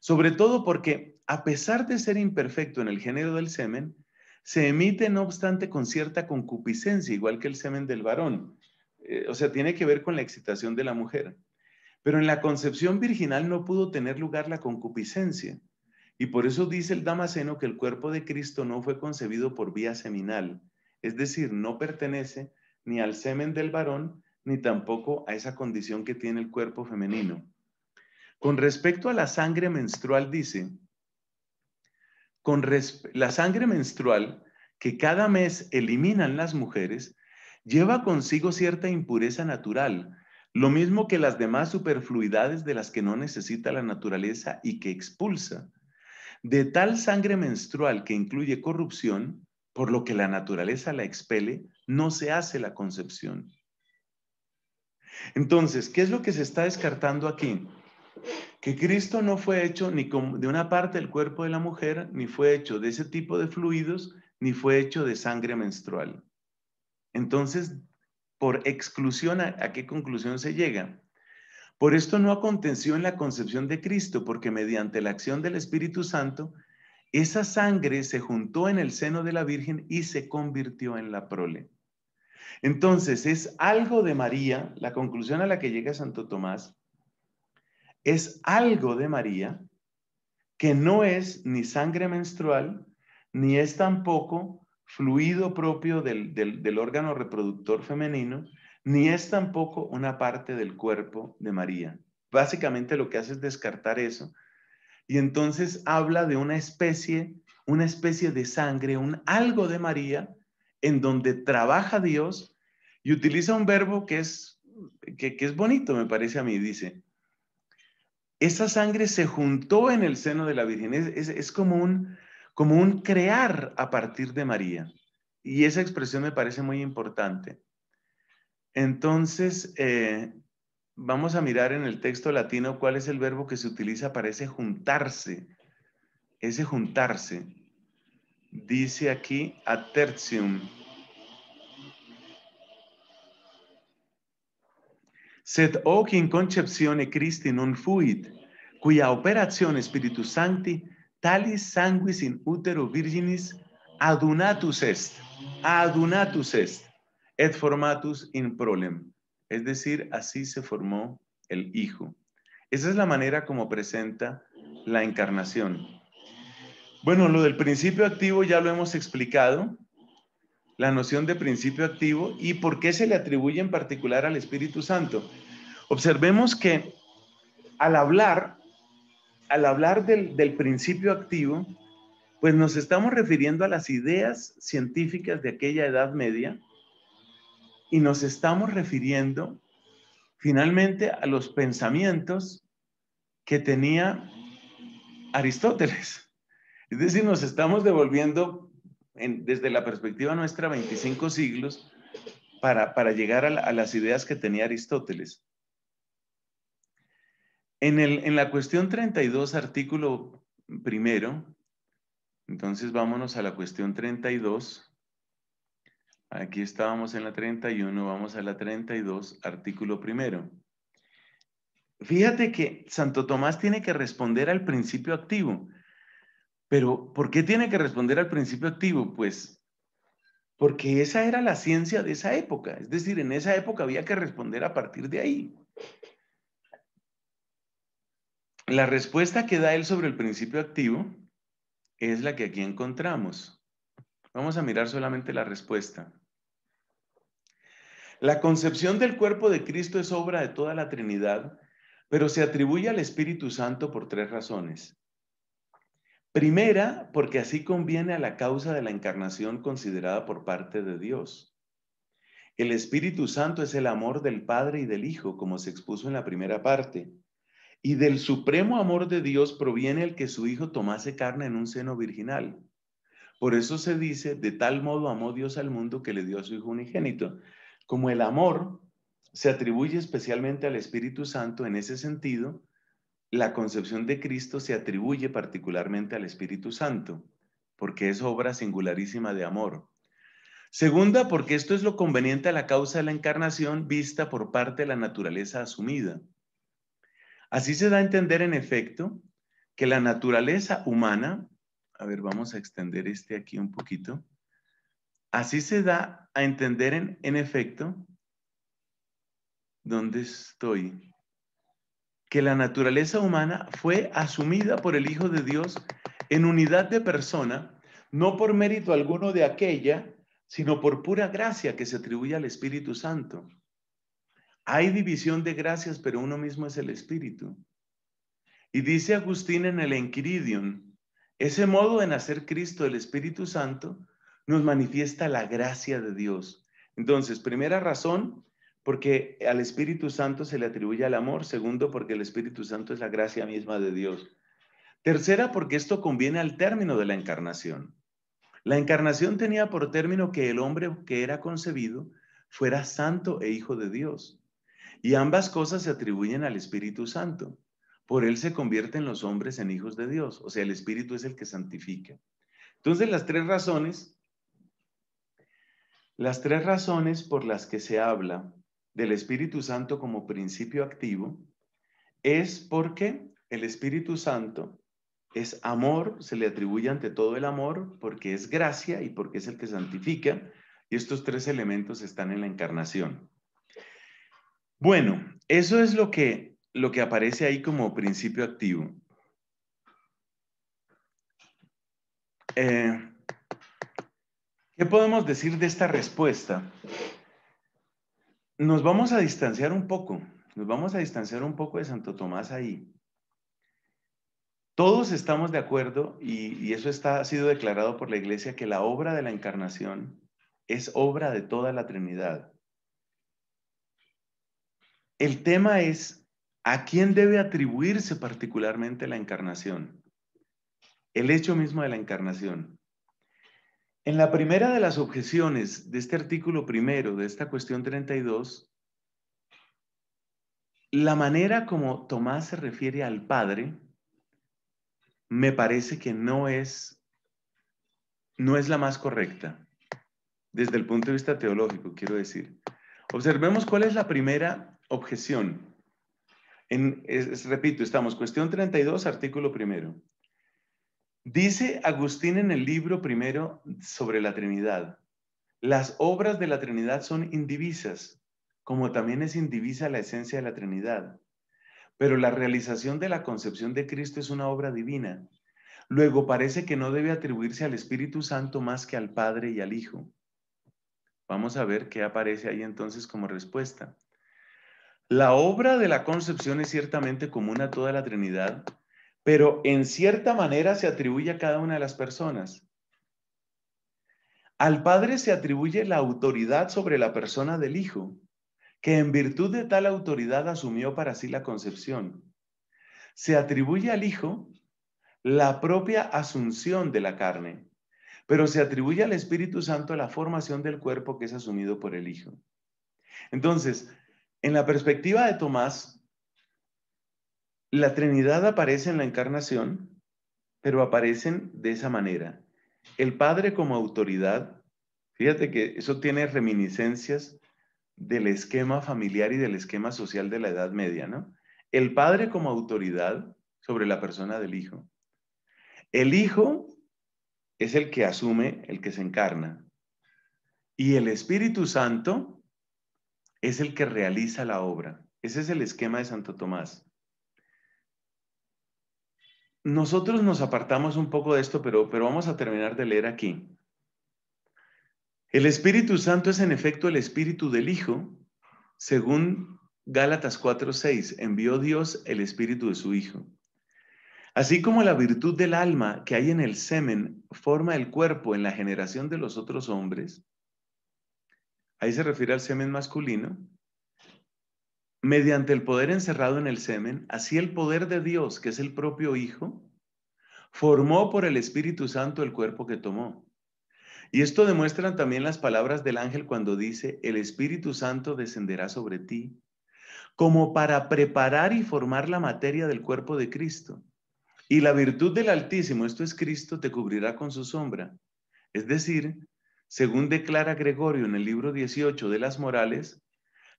sobre todo porque, a pesar de ser imperfecto en el género del semen, se emite no obstante con cierta concupiscencia, igual que el semen del varón. Eh, o sea, tiene que ver con la excitación de la mujer. Pero en la concepción virginal no pudo tener lugar la concupiscencia. Y por eso dice el Damasceno que el cuerpo de Cristo no fue concebido por vía seminal, es decir, no pertenece ni al semen del varón, ni tampoco a esa condición que tiene el cuerpo femenino. Con respecto a la sangre menstrual, dice, con la sangre menstrual que cada mes eliminan las mujeres, lleva consigo cierta impureza natural, lo mismo que las demás superfluidades de las que no necesita la naturaleza y que expulsa. De tal sangre menstrual que incluye corrupción, por lo que la naturaleza la expele, no se hace la concepción. Entonces, ¿qué es lo que se está descartando aquí? Que Cristo no fue hecho ni de una parte del cuerpo de la mujer, ni fue hecho de ese tipo de fluidos, ni fue hecho de sangre menstrual. Entonces, por exclusión, ¿a, qué conclusión se llega? Por esto no aconteció en la concepción de Cristo, porque mediante la acción del Espíritu Santo, esa sangre se juntó en el seno de la Virgen y se convirtió en la prole. Entonces, es algo de María, la conclusión a la que llega Santo Tomás, es algo de María que no es ni sangre menstrual, ni es tampoco fluido propio del, órgano reproductor femenino, ni es tampoco una parte del cuerpo de María. Básicamente lo que hace es descartar eso. Y entonces habla de una especie, una especie de sangre, un algo de María, en donde trabaja Dios y utiliza un verbo que es, que, es bonito, me parece a mí. Dice, esa sangre se juntó en el seno de la Virgen. Es, es, es como un, como un crear a partir de María. Y esa expresión me parece muy importante. Entonces, eh, vamos a mirar en el texto latino cuál es el verbo que se utiliza para ese juntarse. Ese juntarse. Dice aquí a tertium. Sed hoc oh, in concepcione Christi non fuit, cuya operación Spiritus Sancti talis sanguis in utero virginis adunatus est, adunatus est, et formatus in prolem, Es decir, así se formó el Hijo. Esa es la manera como presenta la encarnación. Bueno, lo del principio activo ya lo hemos explicado, la noción de principio activo y por qué se le atribuye en particular al Espíritu Santo. Observemos que al hablar al hablar del, principio activo, pues nos estamos refiriendo a las ideas científicas de aquella Edad Media y nos estamos refiriendo finalmente a los pensamientos que tenía Aristóteles. Es decir, nos estamos devolviendo desde la perspectiva nuestra 25 siglos para, llegar a las ideas que tenía Aristóteles. En, el, en la cuestión 32, artículo primero, entonces vámonos a la cuestión 32. Aquí estábamos en la 31, vamos a la 32, artículo primero. Fíjate que Santo Tomás tiene que responder al principio activo. Pero ¿por qué tiene que responder al principio activo? Pues porque esa era la ciencia de esa época. Es decir, en esa época había que responder a partir de ahí. La respuesta que da él sobre el principio activo es la que aquí encontramos. Vamos a mirar solamente la respuesta. La concepción del cuerpo de Cristo es obra de toda la Trinidad, pero se atribuye al Espíritu Santo por tres razones. Primera, porque así conviene a la causa de la encarnación considerada por parte de Dios. El Espíritu Santo es el amor del Padre y del Hijo, como se expuso en la primera parte. Y del supremo amor de Dios proviene el que su Hijo tomase carne en un seno virginal. Por eso se dice, de tal modo amó Dios al mundo que le dio a su Hijo unigénito. Como el amor se atribuye especialmente al Espíritu Santo, en ese sentido, la concepción de Cristo se atribuye particularmente al Espíritu Santo, porque es obra singularísima de amor. Segunda, porque esto es lo conveniente a la causa de la encarnación vista por parte de la naturaleza asumida. Así se da a entender, en efecto, que la naturaleza humana, a ver, vamos a extender este aquí un poquito, así se da a entender, en, efecto, ¿dónde estoy? Que la naturaleza humana fue asumida por el Hijo de Dios en unidad de persona, no por mérito alguno de aquella, sino por pura gracia que se atribuye al Espíritu Santo. Hay división de gracias, pero uno mismo es el Espíritu. Y dice Agustín en el Enquiridion, ese modo de hacer Cristo, el Espíritu Santo, nos manifiesta la gracia de Dios. Entonces, primera razón, porque al Espíritu Santo se le atribuye el amor. Segundo, porque el Espíritu Santo es la gracia misma de Dios. Tercera, porque esto conviene al término de la encarnación. La encarnación tenía por término que el hombre que era concebido fuera santo e hijo de Dios. Y ambas cosas se atribuyen al Espíritu Santo. Por él se convierten los hombres en hijos de Dios. O sea, el Espíritu es el que santifica. Entonces, las tres razones, las tres razones por las que se habla del Espíritu Santo como principio activo es porque el Espíritu Santo es amor, se le atribuye ante todo el amor, porque es gracia y porque es el que santifica. Y estos tres elementos están en la encarnación. Bueno, eso es lo que, lo que aparece ahí como principio activo. Eh, ¿Qué podemos decir de esta respuesta? Nos vamos a distanciar un poco, nos vamos a distanciar un poco de Santo Tomás ahí. Todos estamos de acuerdo, y, eso está, ha sido declarado por la Iglesia, que la obra de la encarnación es obra de toda la Trinidad. El tema es a quién debe atribuirse particularmente la encarnación, el hecho mismo de la encarnación. En la primera de las objeciones de este artículo primero, de esta cuestión 32, la manera como Tomás se refiere al Padre me parece que no es, no es la más correcta desde el punto de vista teológico, quiero decir. Observemos cuál es la primera objeción. repito, estamos cuestión 32, artículo primero. Dice Agustín en el libro primero sobre la Trinidad, las obras de la Trinidad son indivisas, como también es indivisa la esencia de la Trinidad. Pero la realización de la concepción de Cristo es una obra divina. Luego parece que no debe atribuirse al Espíritu Santo más que al Padre y al Hijo. Vamos a ver qué aparece ahí entonces como respuesta. La obra de la concepción es ciertamente común a toda la Trinidad, pero en cierta manera se atribuye a cada una de las personas. Al Padre se atribuye la autoridad sobre la persona del Hijo, que en virtud de tal autoridad asumió para sí la concepción. Se atribuye al Hijo la propia asunción de la carne, pero se atribuye al Espíritu Santo la formación del cuerpo que es asumido por el Hijo. Entonces, en la perspectiva de Tomás, la Trinidad aparece en la encarnación, pero aparecen de esa manera. El Padre como autoridad, fíjate que eso tiene reminiscencias del esquema familiar y del esquema social de la Edad Media, ¿no? El Padre como autoridad sobre la persona del Hijo. El Hijo es el que asume, el que se encarna. Y el Espíritu Santo es el que realiza la obra. Ese es el esquema de Santo Tomás. Nosotros nos apartamos un poco de esto, pero, pero vamos a terminar de leer aquí. El Espíritu Santo es en efecto el Espíritu del Hijo, según Gálatas 4:6, envió Dios el Espíritu de su Hijo. Así como la virtud del alma que hay en el semen forma el cuerpo en la generación de los otros hombres, ahí se refiere al semen masculino, mediante el poder encerrado en el semen, así el poder de Dios, que es el propio Hijo, formó por el Espíritu Santo el cuerpo que tomó. Y esto demuestran también las palabras del ángel cuando dice, el Espíritu Santo descenderá sobre ti, como para preparar y formar la materia del cuerpo de Cristo. Y la virtud del Altísimo, esto es Cristo, te cubrirá con su sombra. Es decir, según declara Gregorio en el libro 18 de las Morales,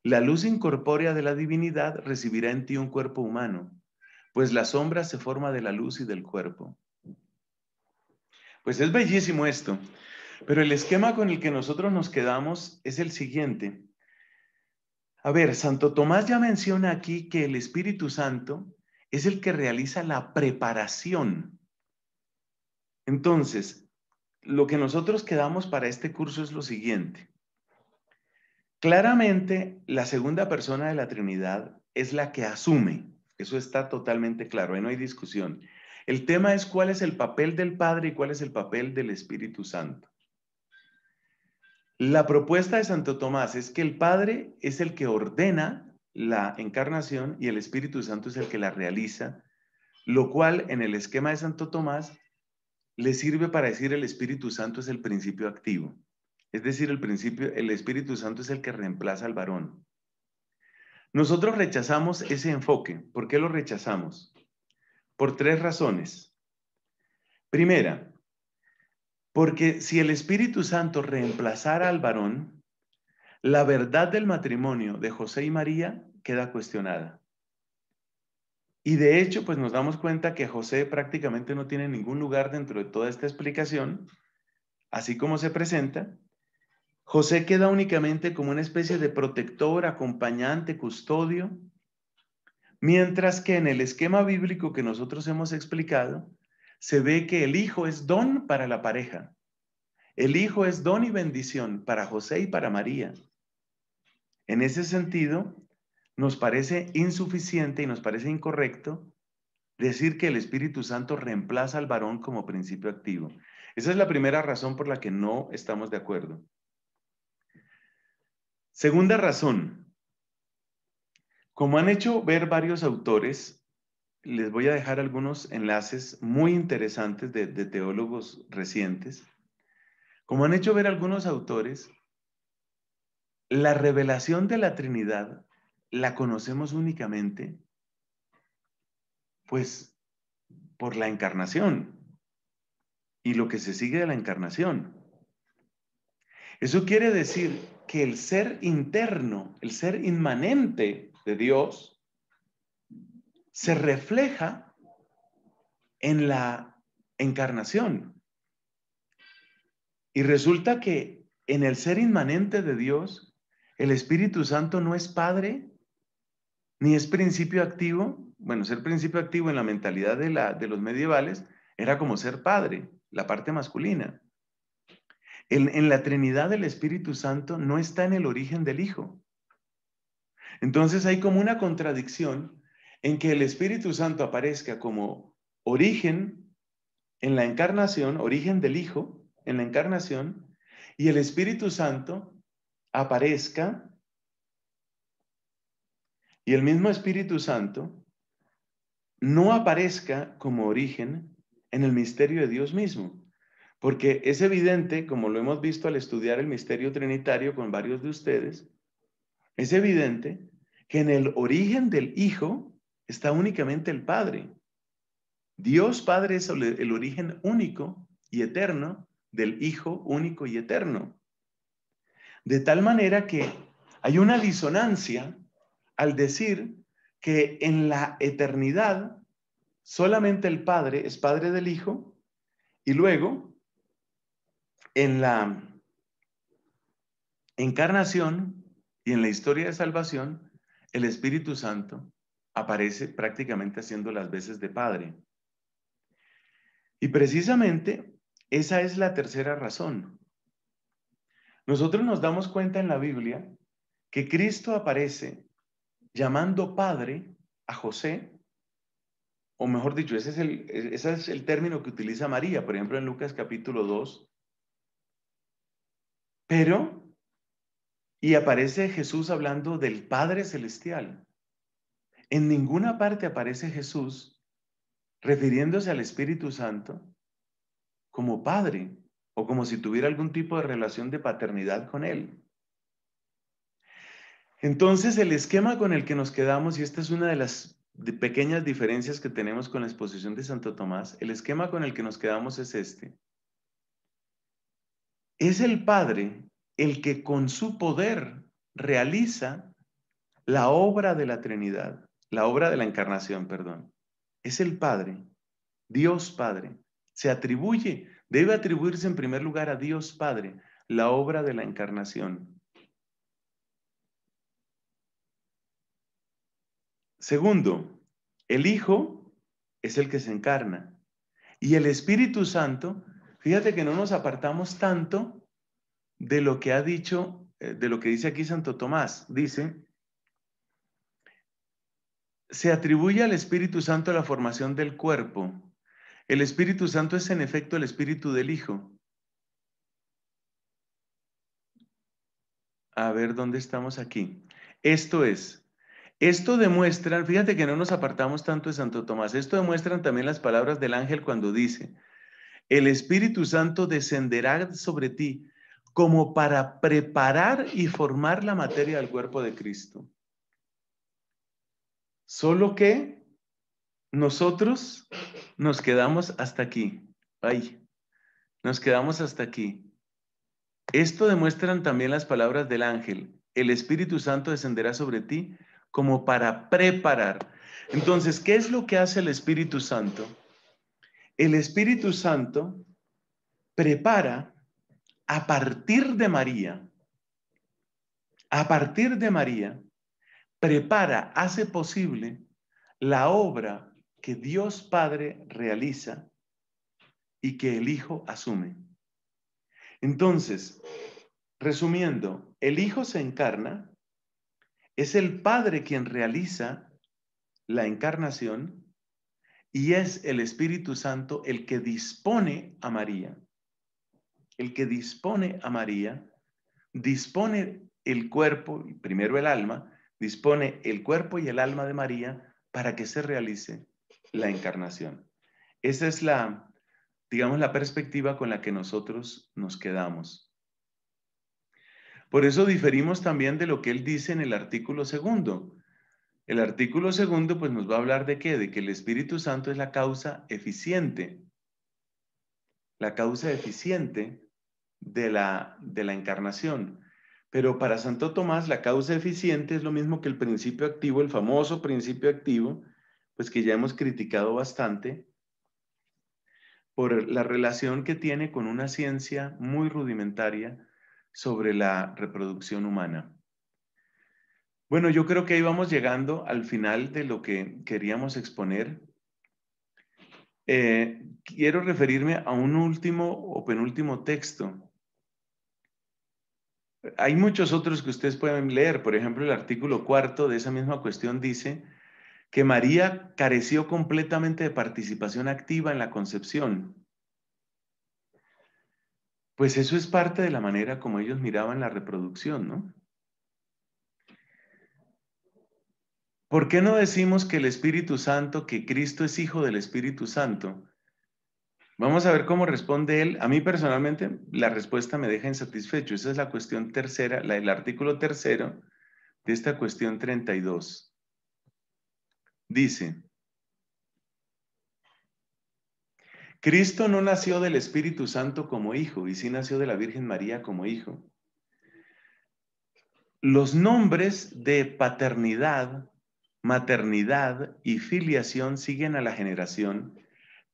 la luz incorpórea de la divinidad recibirá en ti un cuerpo humano, pues la sombra se forma de la luz y del cuerpo. Pues es bellísimo esto, pero el esquema con el que nosotros nos quedamos es el siguiente. A ver, Santo Tomás ya menciona aquí que el Espíritu Santo es el que realiza la preparación. Entonces, lo que nosotros quedamos para este curso es lo siguiente. Claramente, la segunda persona de la Trinidad es la que asume. Eso está totalmente claro, ahí no hay discusión. El tema es cuál es el papel del Padre y cuál es el papel del Espíritu Santo. La propuesta de Santo Tomás es que el Padre es el que ordena la encarnación y el Espíritu Santo es el que la realiza, lo cual en el esquema de Santo Tomás le sirve para decir el Espíritu Santo es el principio activo. Es decir, el principio, el Espíritu Santo es el que reemplaza al varón. Nosotros rechazamos ese enfoque. ¿Por qué lo rechazamos? Por tres razones. Primera, porque si el Espíritu Santo reemplazara al varón, la verdad del matrimonio de José y María queda cuestionada. Y de hecho, pues nos damos cuenta que José prácticamente no tiene ningún lugar dentro de toda esta explicación, así como se presenta. José queda únicamente como una especie de protector, acompañante, custodio, mientras que en el esquema bíblico que nosotros hemos explicado, se ve que el hijo es don para la pareja. El hijo es don y bendición para José y para María. En ese sentido, nos parece insuficiente y nos parece incorrecto decir que el Espíritu Santo reemplaza al varón como principio activo. Esa es la primera razón por la que no estamos de acuerdo. Segunda razón. Como han hecho ver varios autores, les voy a dejar algunos enlaces muy interesantes de, teólogos recientes. Como han hecho ver algunos autores, la revelación de la Trinidad la conocemos únicamente, pues, por la encarnación y lo que se sigue de la encarnación. Eso quiere decir que el ser interno, el ser inmanente de Dios, se refleja en la encarnación. Y resulta que en el ser inmanente de Dios, el Espíritu Santo no es Padre ni es principio activo. Bueno, ser principio activo en la mentalidad de, la, de los medievales era como ser padre, la parte masculina. En, la Trinidad del Espíritu Santo no está en el origen del Hijo. Entonces hay como una contradicción en que el Espíritu Santo aparezca como origen en la encarnación, origen del Hijo en la encarnación, y el Espíritu Santo aparezca y el mismo Espíritu Santo no aparezca como origen en el misterio de Dios mismo. Porque es evidente, como lo hemos visto al estudiar el misterio trinitario con varios de ustedes, es evidente que en el origen del Hijo está únicamente el Padre. Dios Padre es el origen único y eterno del Hijo único y eterno. De tal manera que hay una disonancia al decir que en la eternidad solamente el Padre es Padre del Hijo y luego en la encarnación y en la historia de salvación, el Espíritu Santo aparece prácticamente haciendo las veces de Padre. Y precisamente esa es la tercera razón. Nosotros nos damos cuenta en la Biblia que Cristo aparece llamando padre a José, o mejor dicho, ese es, el, término que utiliza María, por ejemplo, en Lucas capítulo 2. Pero, y aparece Jesús hablando del Padre Celestial. En ninguna parte aparece Jesús refiriéndose al Espíritu Santo como Padre o como si tuviera algún tipo de relación de paternidad con Él. Entonces, el esquema con el que nos quedamos, y esta es una de las pequeñas diferencias que tenemos con la exposición de Santo Tomás, el esquema con el que nos quedamos es este. Es el Padre el que con su poder realiza la obra de la Trinidad, la obra de la encarnación, perdón. Es el Padre, Dios Padre. Se atribuye, debe atribuirse en primer lugar a Dios Padre la obra de la encarnación. Segundo, el Hijo es el que se encarna. Y el Espíritu Santo, fíjate que no nos apartamos tanto de lo que ha dicho, eh, de lo que dice aquí Santo Tomás. Dice, se atribuye al Espíritu Santo la formación del cuerpo. El Espíritu Santo es en efecto el Espíritu del Hijo. A ver dónde estamos aquí. Esto es, esto demuestra, fíjate que no nos apartamos tanto de Santo Tomás, esto demuestran también las palabras del ángel cuando dice, el Espíritu Santo descenderá sobre ti como para preparar y formar la materia del cuerpo de Cristo. Solo que nosotros nos quedamos hasta aquí. Ay, nos quedamos hasta aquí. Esto demuestran también las palabras del ángel. El Espíritu Santo descenderá sobre ti como para preparar. Entonces, ¿qué es lo que hace el Espíritu Santo? El Espíritu Santo prepara a partir de María, a partir de María, prepara, hace posible la obra que Dios Padre realiza y que el Hijo asume. Entonces, resumiendo, el Hijo se encarna, es el Padre quien realiza la encarnación y es el Espíritu Santo el que dispone a María. El que dispone a María, dispone el cuerpo, primero el alma, dispone el cuerpo y el alma de María para que se realice la encarnación. Esa es la, digamos, la perspectiva con la que nosotros nos quedamos. Por eso diferimos también de lo que él dice en el artículo segundo. El artículo segundo pues nos va a hablar de qué? De que el Espíritu Santo es la causa eficiente. La causa eficiente de la, de la encarnación. Pero para Santo Tomás la causa eficiente es lo mismo que el principio activo, el famoso principio activo, pues que ya hemos criticado bastante por la relación que tiene con una ciencia muy rudimentaria sobre la reproducción humana. Bueno, yo creo que ahí vamos llegando al final de lo que queríamos exponer. Eh, quiero referirme a un último o penúltimo texto. Hay muchos otros que ustedes pueden leer. Por ejemplo, el artículo cuarto de esa misma cuestión dice que María careció completamente de participación activa en la concepción. Pues eso es parte de la manera como ellos miraban la reproducción, ¿no? ¿Por qué no decimos que el Espíritu Santo, que Cristo es hijo del Espíritu Santo? Vamos a ver cómo responde él. A mí personalmente la respuesta me deja insatisfecho. Esa es la cuestión tercera, la, del artículo tercero de esta cuestión 32. Dice, Cristo no nació del Espíritu Santo como hijo y sí nació de la Virgen María como hijo. Los nombres de paternidad, maternidad y filiación siguen a la generación,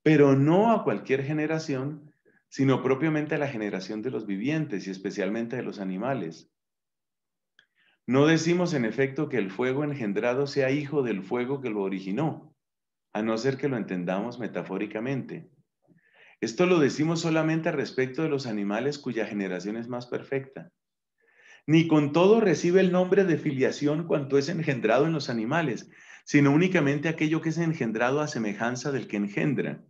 pero no a cualquier generación, sino propiamente a la generación de los vivientes y especialmente de los animales. No decimos en efecto que el fuego engendrado sea hijo del fuego que lo originó, a no ser que lo entendamos metafóricamente. Esto lo decimos solamente respecto de los animales cuya generación es más perfecta. Ni con todo recibe el nombre de filiación cuanto es engendrado en los animales, sino únicamente aquello que es engendrado a semejanza del que engendra.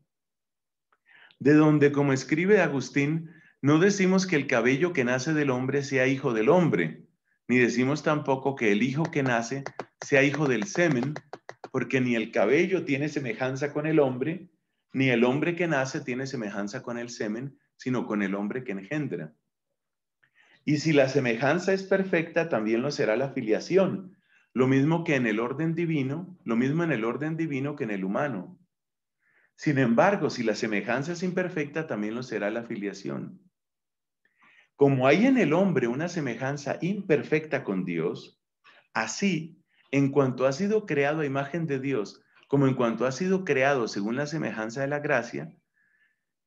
De donde, como escribe Agustín, no decimos que el cabello que nace del hombre sea hijo del hombre, ni decimos tampoco que el hijo que nace sea hijo del semen, porque ni el cabello tiene semejanza con el hombre, ni el hombre que nace tiene semejanza con el semen, sino con el hombre que engendra. Y si la semejanza es perfecta, también lo será la filiación. Lo mismo que en el orden divino, lo mismo en el orden divino que en el humano. Sin embargo, si la semejanza es imperfecta, también lo será la filiación. Como hay en el hombre una semejanza imperfecta con Dios, así, en cuanto ha sido creado a imagen de Dios como en cuanto ha sido creado según la semejanza de la gracia,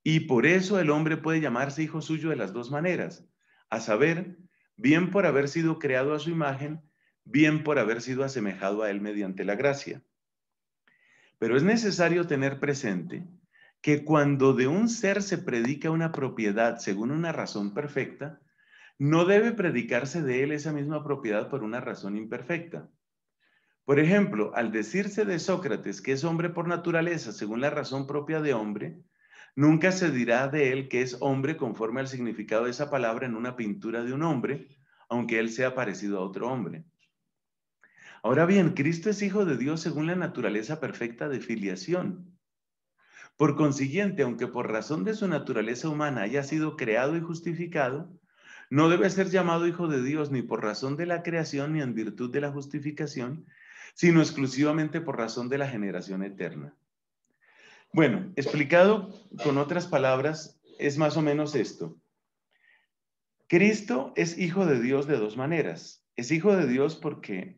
y por eso el hombre puede llamarse hijo suyo de las dos maneras, a saber, bien por haber sido creado a su imagen, bien por haber sido asemejado a él mediante la gracia. Pero es necesario tener presente que cuando de un ser se predica una propiedad según una razón perfecta, no debe predicarse de él esa misma propiedad por una razón imperfecta. Por ejemplo, al decirse de Sócrates que es hombre por naturaleza según la razón propia de hombre, nunca se dirá de él que es hombre conforme al significado de esa palabra en una pintura de un hombre, aunque él sea parecido a otro hombre. Ahora bien, Cristo es hijo de Dios según la naturaleza perfecta de filiación. Por consiguiente, aunque por razón de su naturaleza humana haya sido creado y justificado, no debe ser llamado hijo de Dios ni por razón de la creación ni en virtud de la justificación, sino exclusivamente por razón de la generación eterna. Bueno, explicado con otras palabras, es más o menos esto. Cristo es hijo de Dios de dos maneras. Es hijo de Dios porque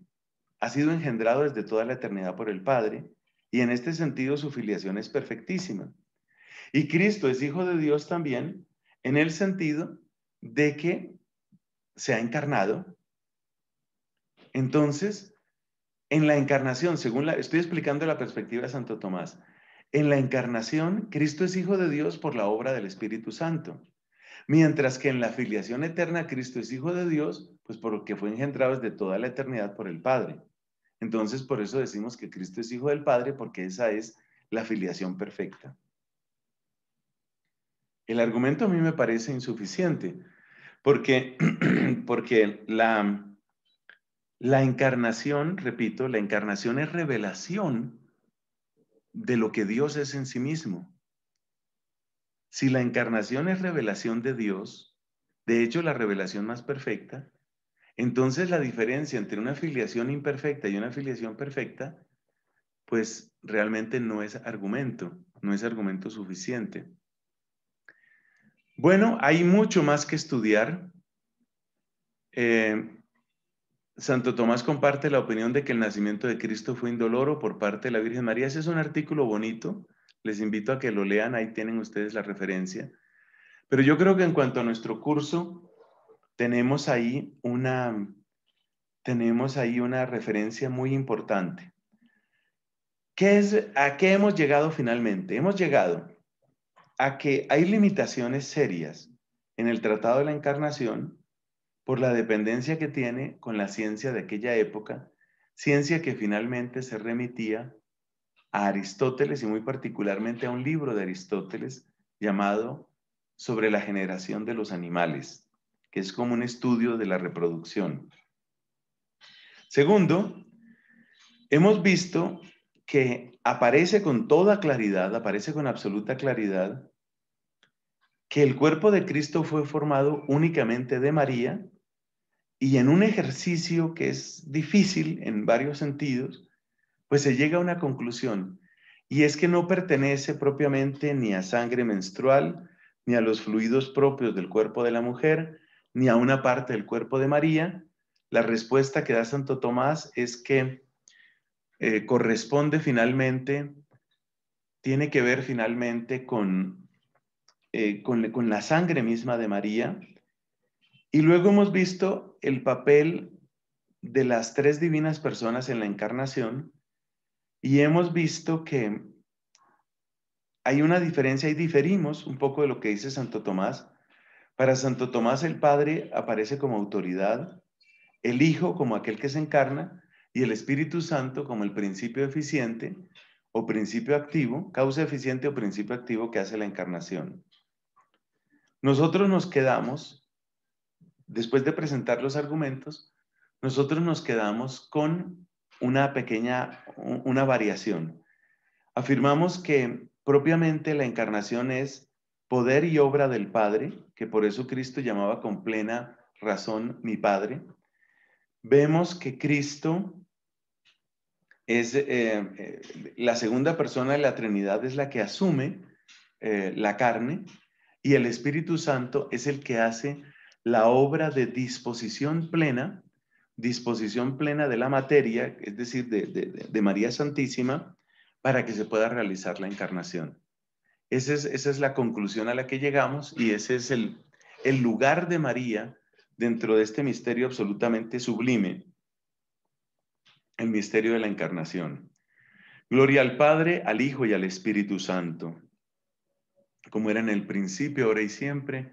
ha sido engendrado desde toda la eternidad por el Padre y en este sentido su filiación es perfectísima. Y Cristo es hijo de Dios también en el sentido de que se ha encarnado. Entonces, en la encarnación, según la, estoy explicando la perspectiva de Santo Tomás, en la encarnación Cristo es Hijo de Dios por la obra del Espíritu Santo, mientras que en la filiación eterna Cristo es Hijo de Dios, pues porque fue engendrado desde toda la eternidad por el Padre. Entonces, por eso decimos que Cristo es Hijo del Padre, porque esa es la filiación perfecta. El argumento a mí me parece insuficiente, porque, [clears throat] porque la, la encarnación, repito, la encarnación es revelación de lo que Dios es en sí mismo. Si la encarnación es revelación de Dios, de hecho la revelación más perfecta, entonces la diferencia entre una filiación imperfecta y una filiación perfecta, pues realmente no es argumento, no es argumento suficiente. Bueno, hay mucho más que estudiar. Eh, Santo Tomás comparte la opinión de que el nacimiento de Cristo fue indoloro por parte de la Virgen María. Ese es un artículo bonito, les invito a que lo lean, ahí tienen ustedes la referencia. Pero yo creo que en cuanto a nuestro curso, tenemos ahí una, tenemos ahí una referencia muy importante. ¿Qué es, ¿A qué hemos llegado finalmente? Hemos llegado a que hay limitaciones serias en el Tratado de la Encarnación por la dependencia que tiene con la ciencia de aquella época, ciencia que finalmente se remitía a Aristóteles y muy particularmente a un libro de Aristóteles llamado Sobre la generación de los animales, que es como un estudio de la reproducción. Segundo, hemos visto que aparece con toda claridad, aparece con absoluta claridad, que el cuerpo de Cristo fue formado únicamente de María y en un ejercicio que es difícil en varios sentidos, pues se llega a una conclusión, y es que no pertenece propiamente ni a sangre menstrual, ni a los fluidos propios del cuerpo de la mujer, ni a una parte del cuerpo de María. La respuesta que da Santo Tomás es que eh, corresponde finalmente, tiene que ver finalmente con, eh, con, con la sangre misma de María. Y luego hemos visto el papel de las tres divinas personas en la encarnación y hemos visto que hay una diferencia y diferimos un poco de lo que dice Santo Tomás. Para Santo Tomás el Padre aparece como autoridad, el Hijo como aquel que se encarna y el Espíritu Santo como el principio eficiente o principio activo, causa eficiente o principio activo que hace la encarnación. Nosotros nos quedamos después de presentar los argumentos, nosotros nos quedamos con una pequeña, una variación. Afirmamos que propiamente la encarnación es poder y obra del Padre, que por eso Cristo llamaba con plena razón mi Padre. Vemos que Cristo es eh, eh, la segunda persona de la Trinidad, es la que asume eh, la carne y el Espíritu Santo es el que hace la obra de disposición plena, disposición plena de la materia, es decir, de, María Santísima, para que se pueda realizar la encarnación. Esa es, la conclusión a la que llegamos y ese es el lugar de María dentro de este misterio absolutamente sublime, el misterio de la encarnación. Gloria al Padre, al Hijo y al Espíritu Santo, como era en el principio, ahora y siempre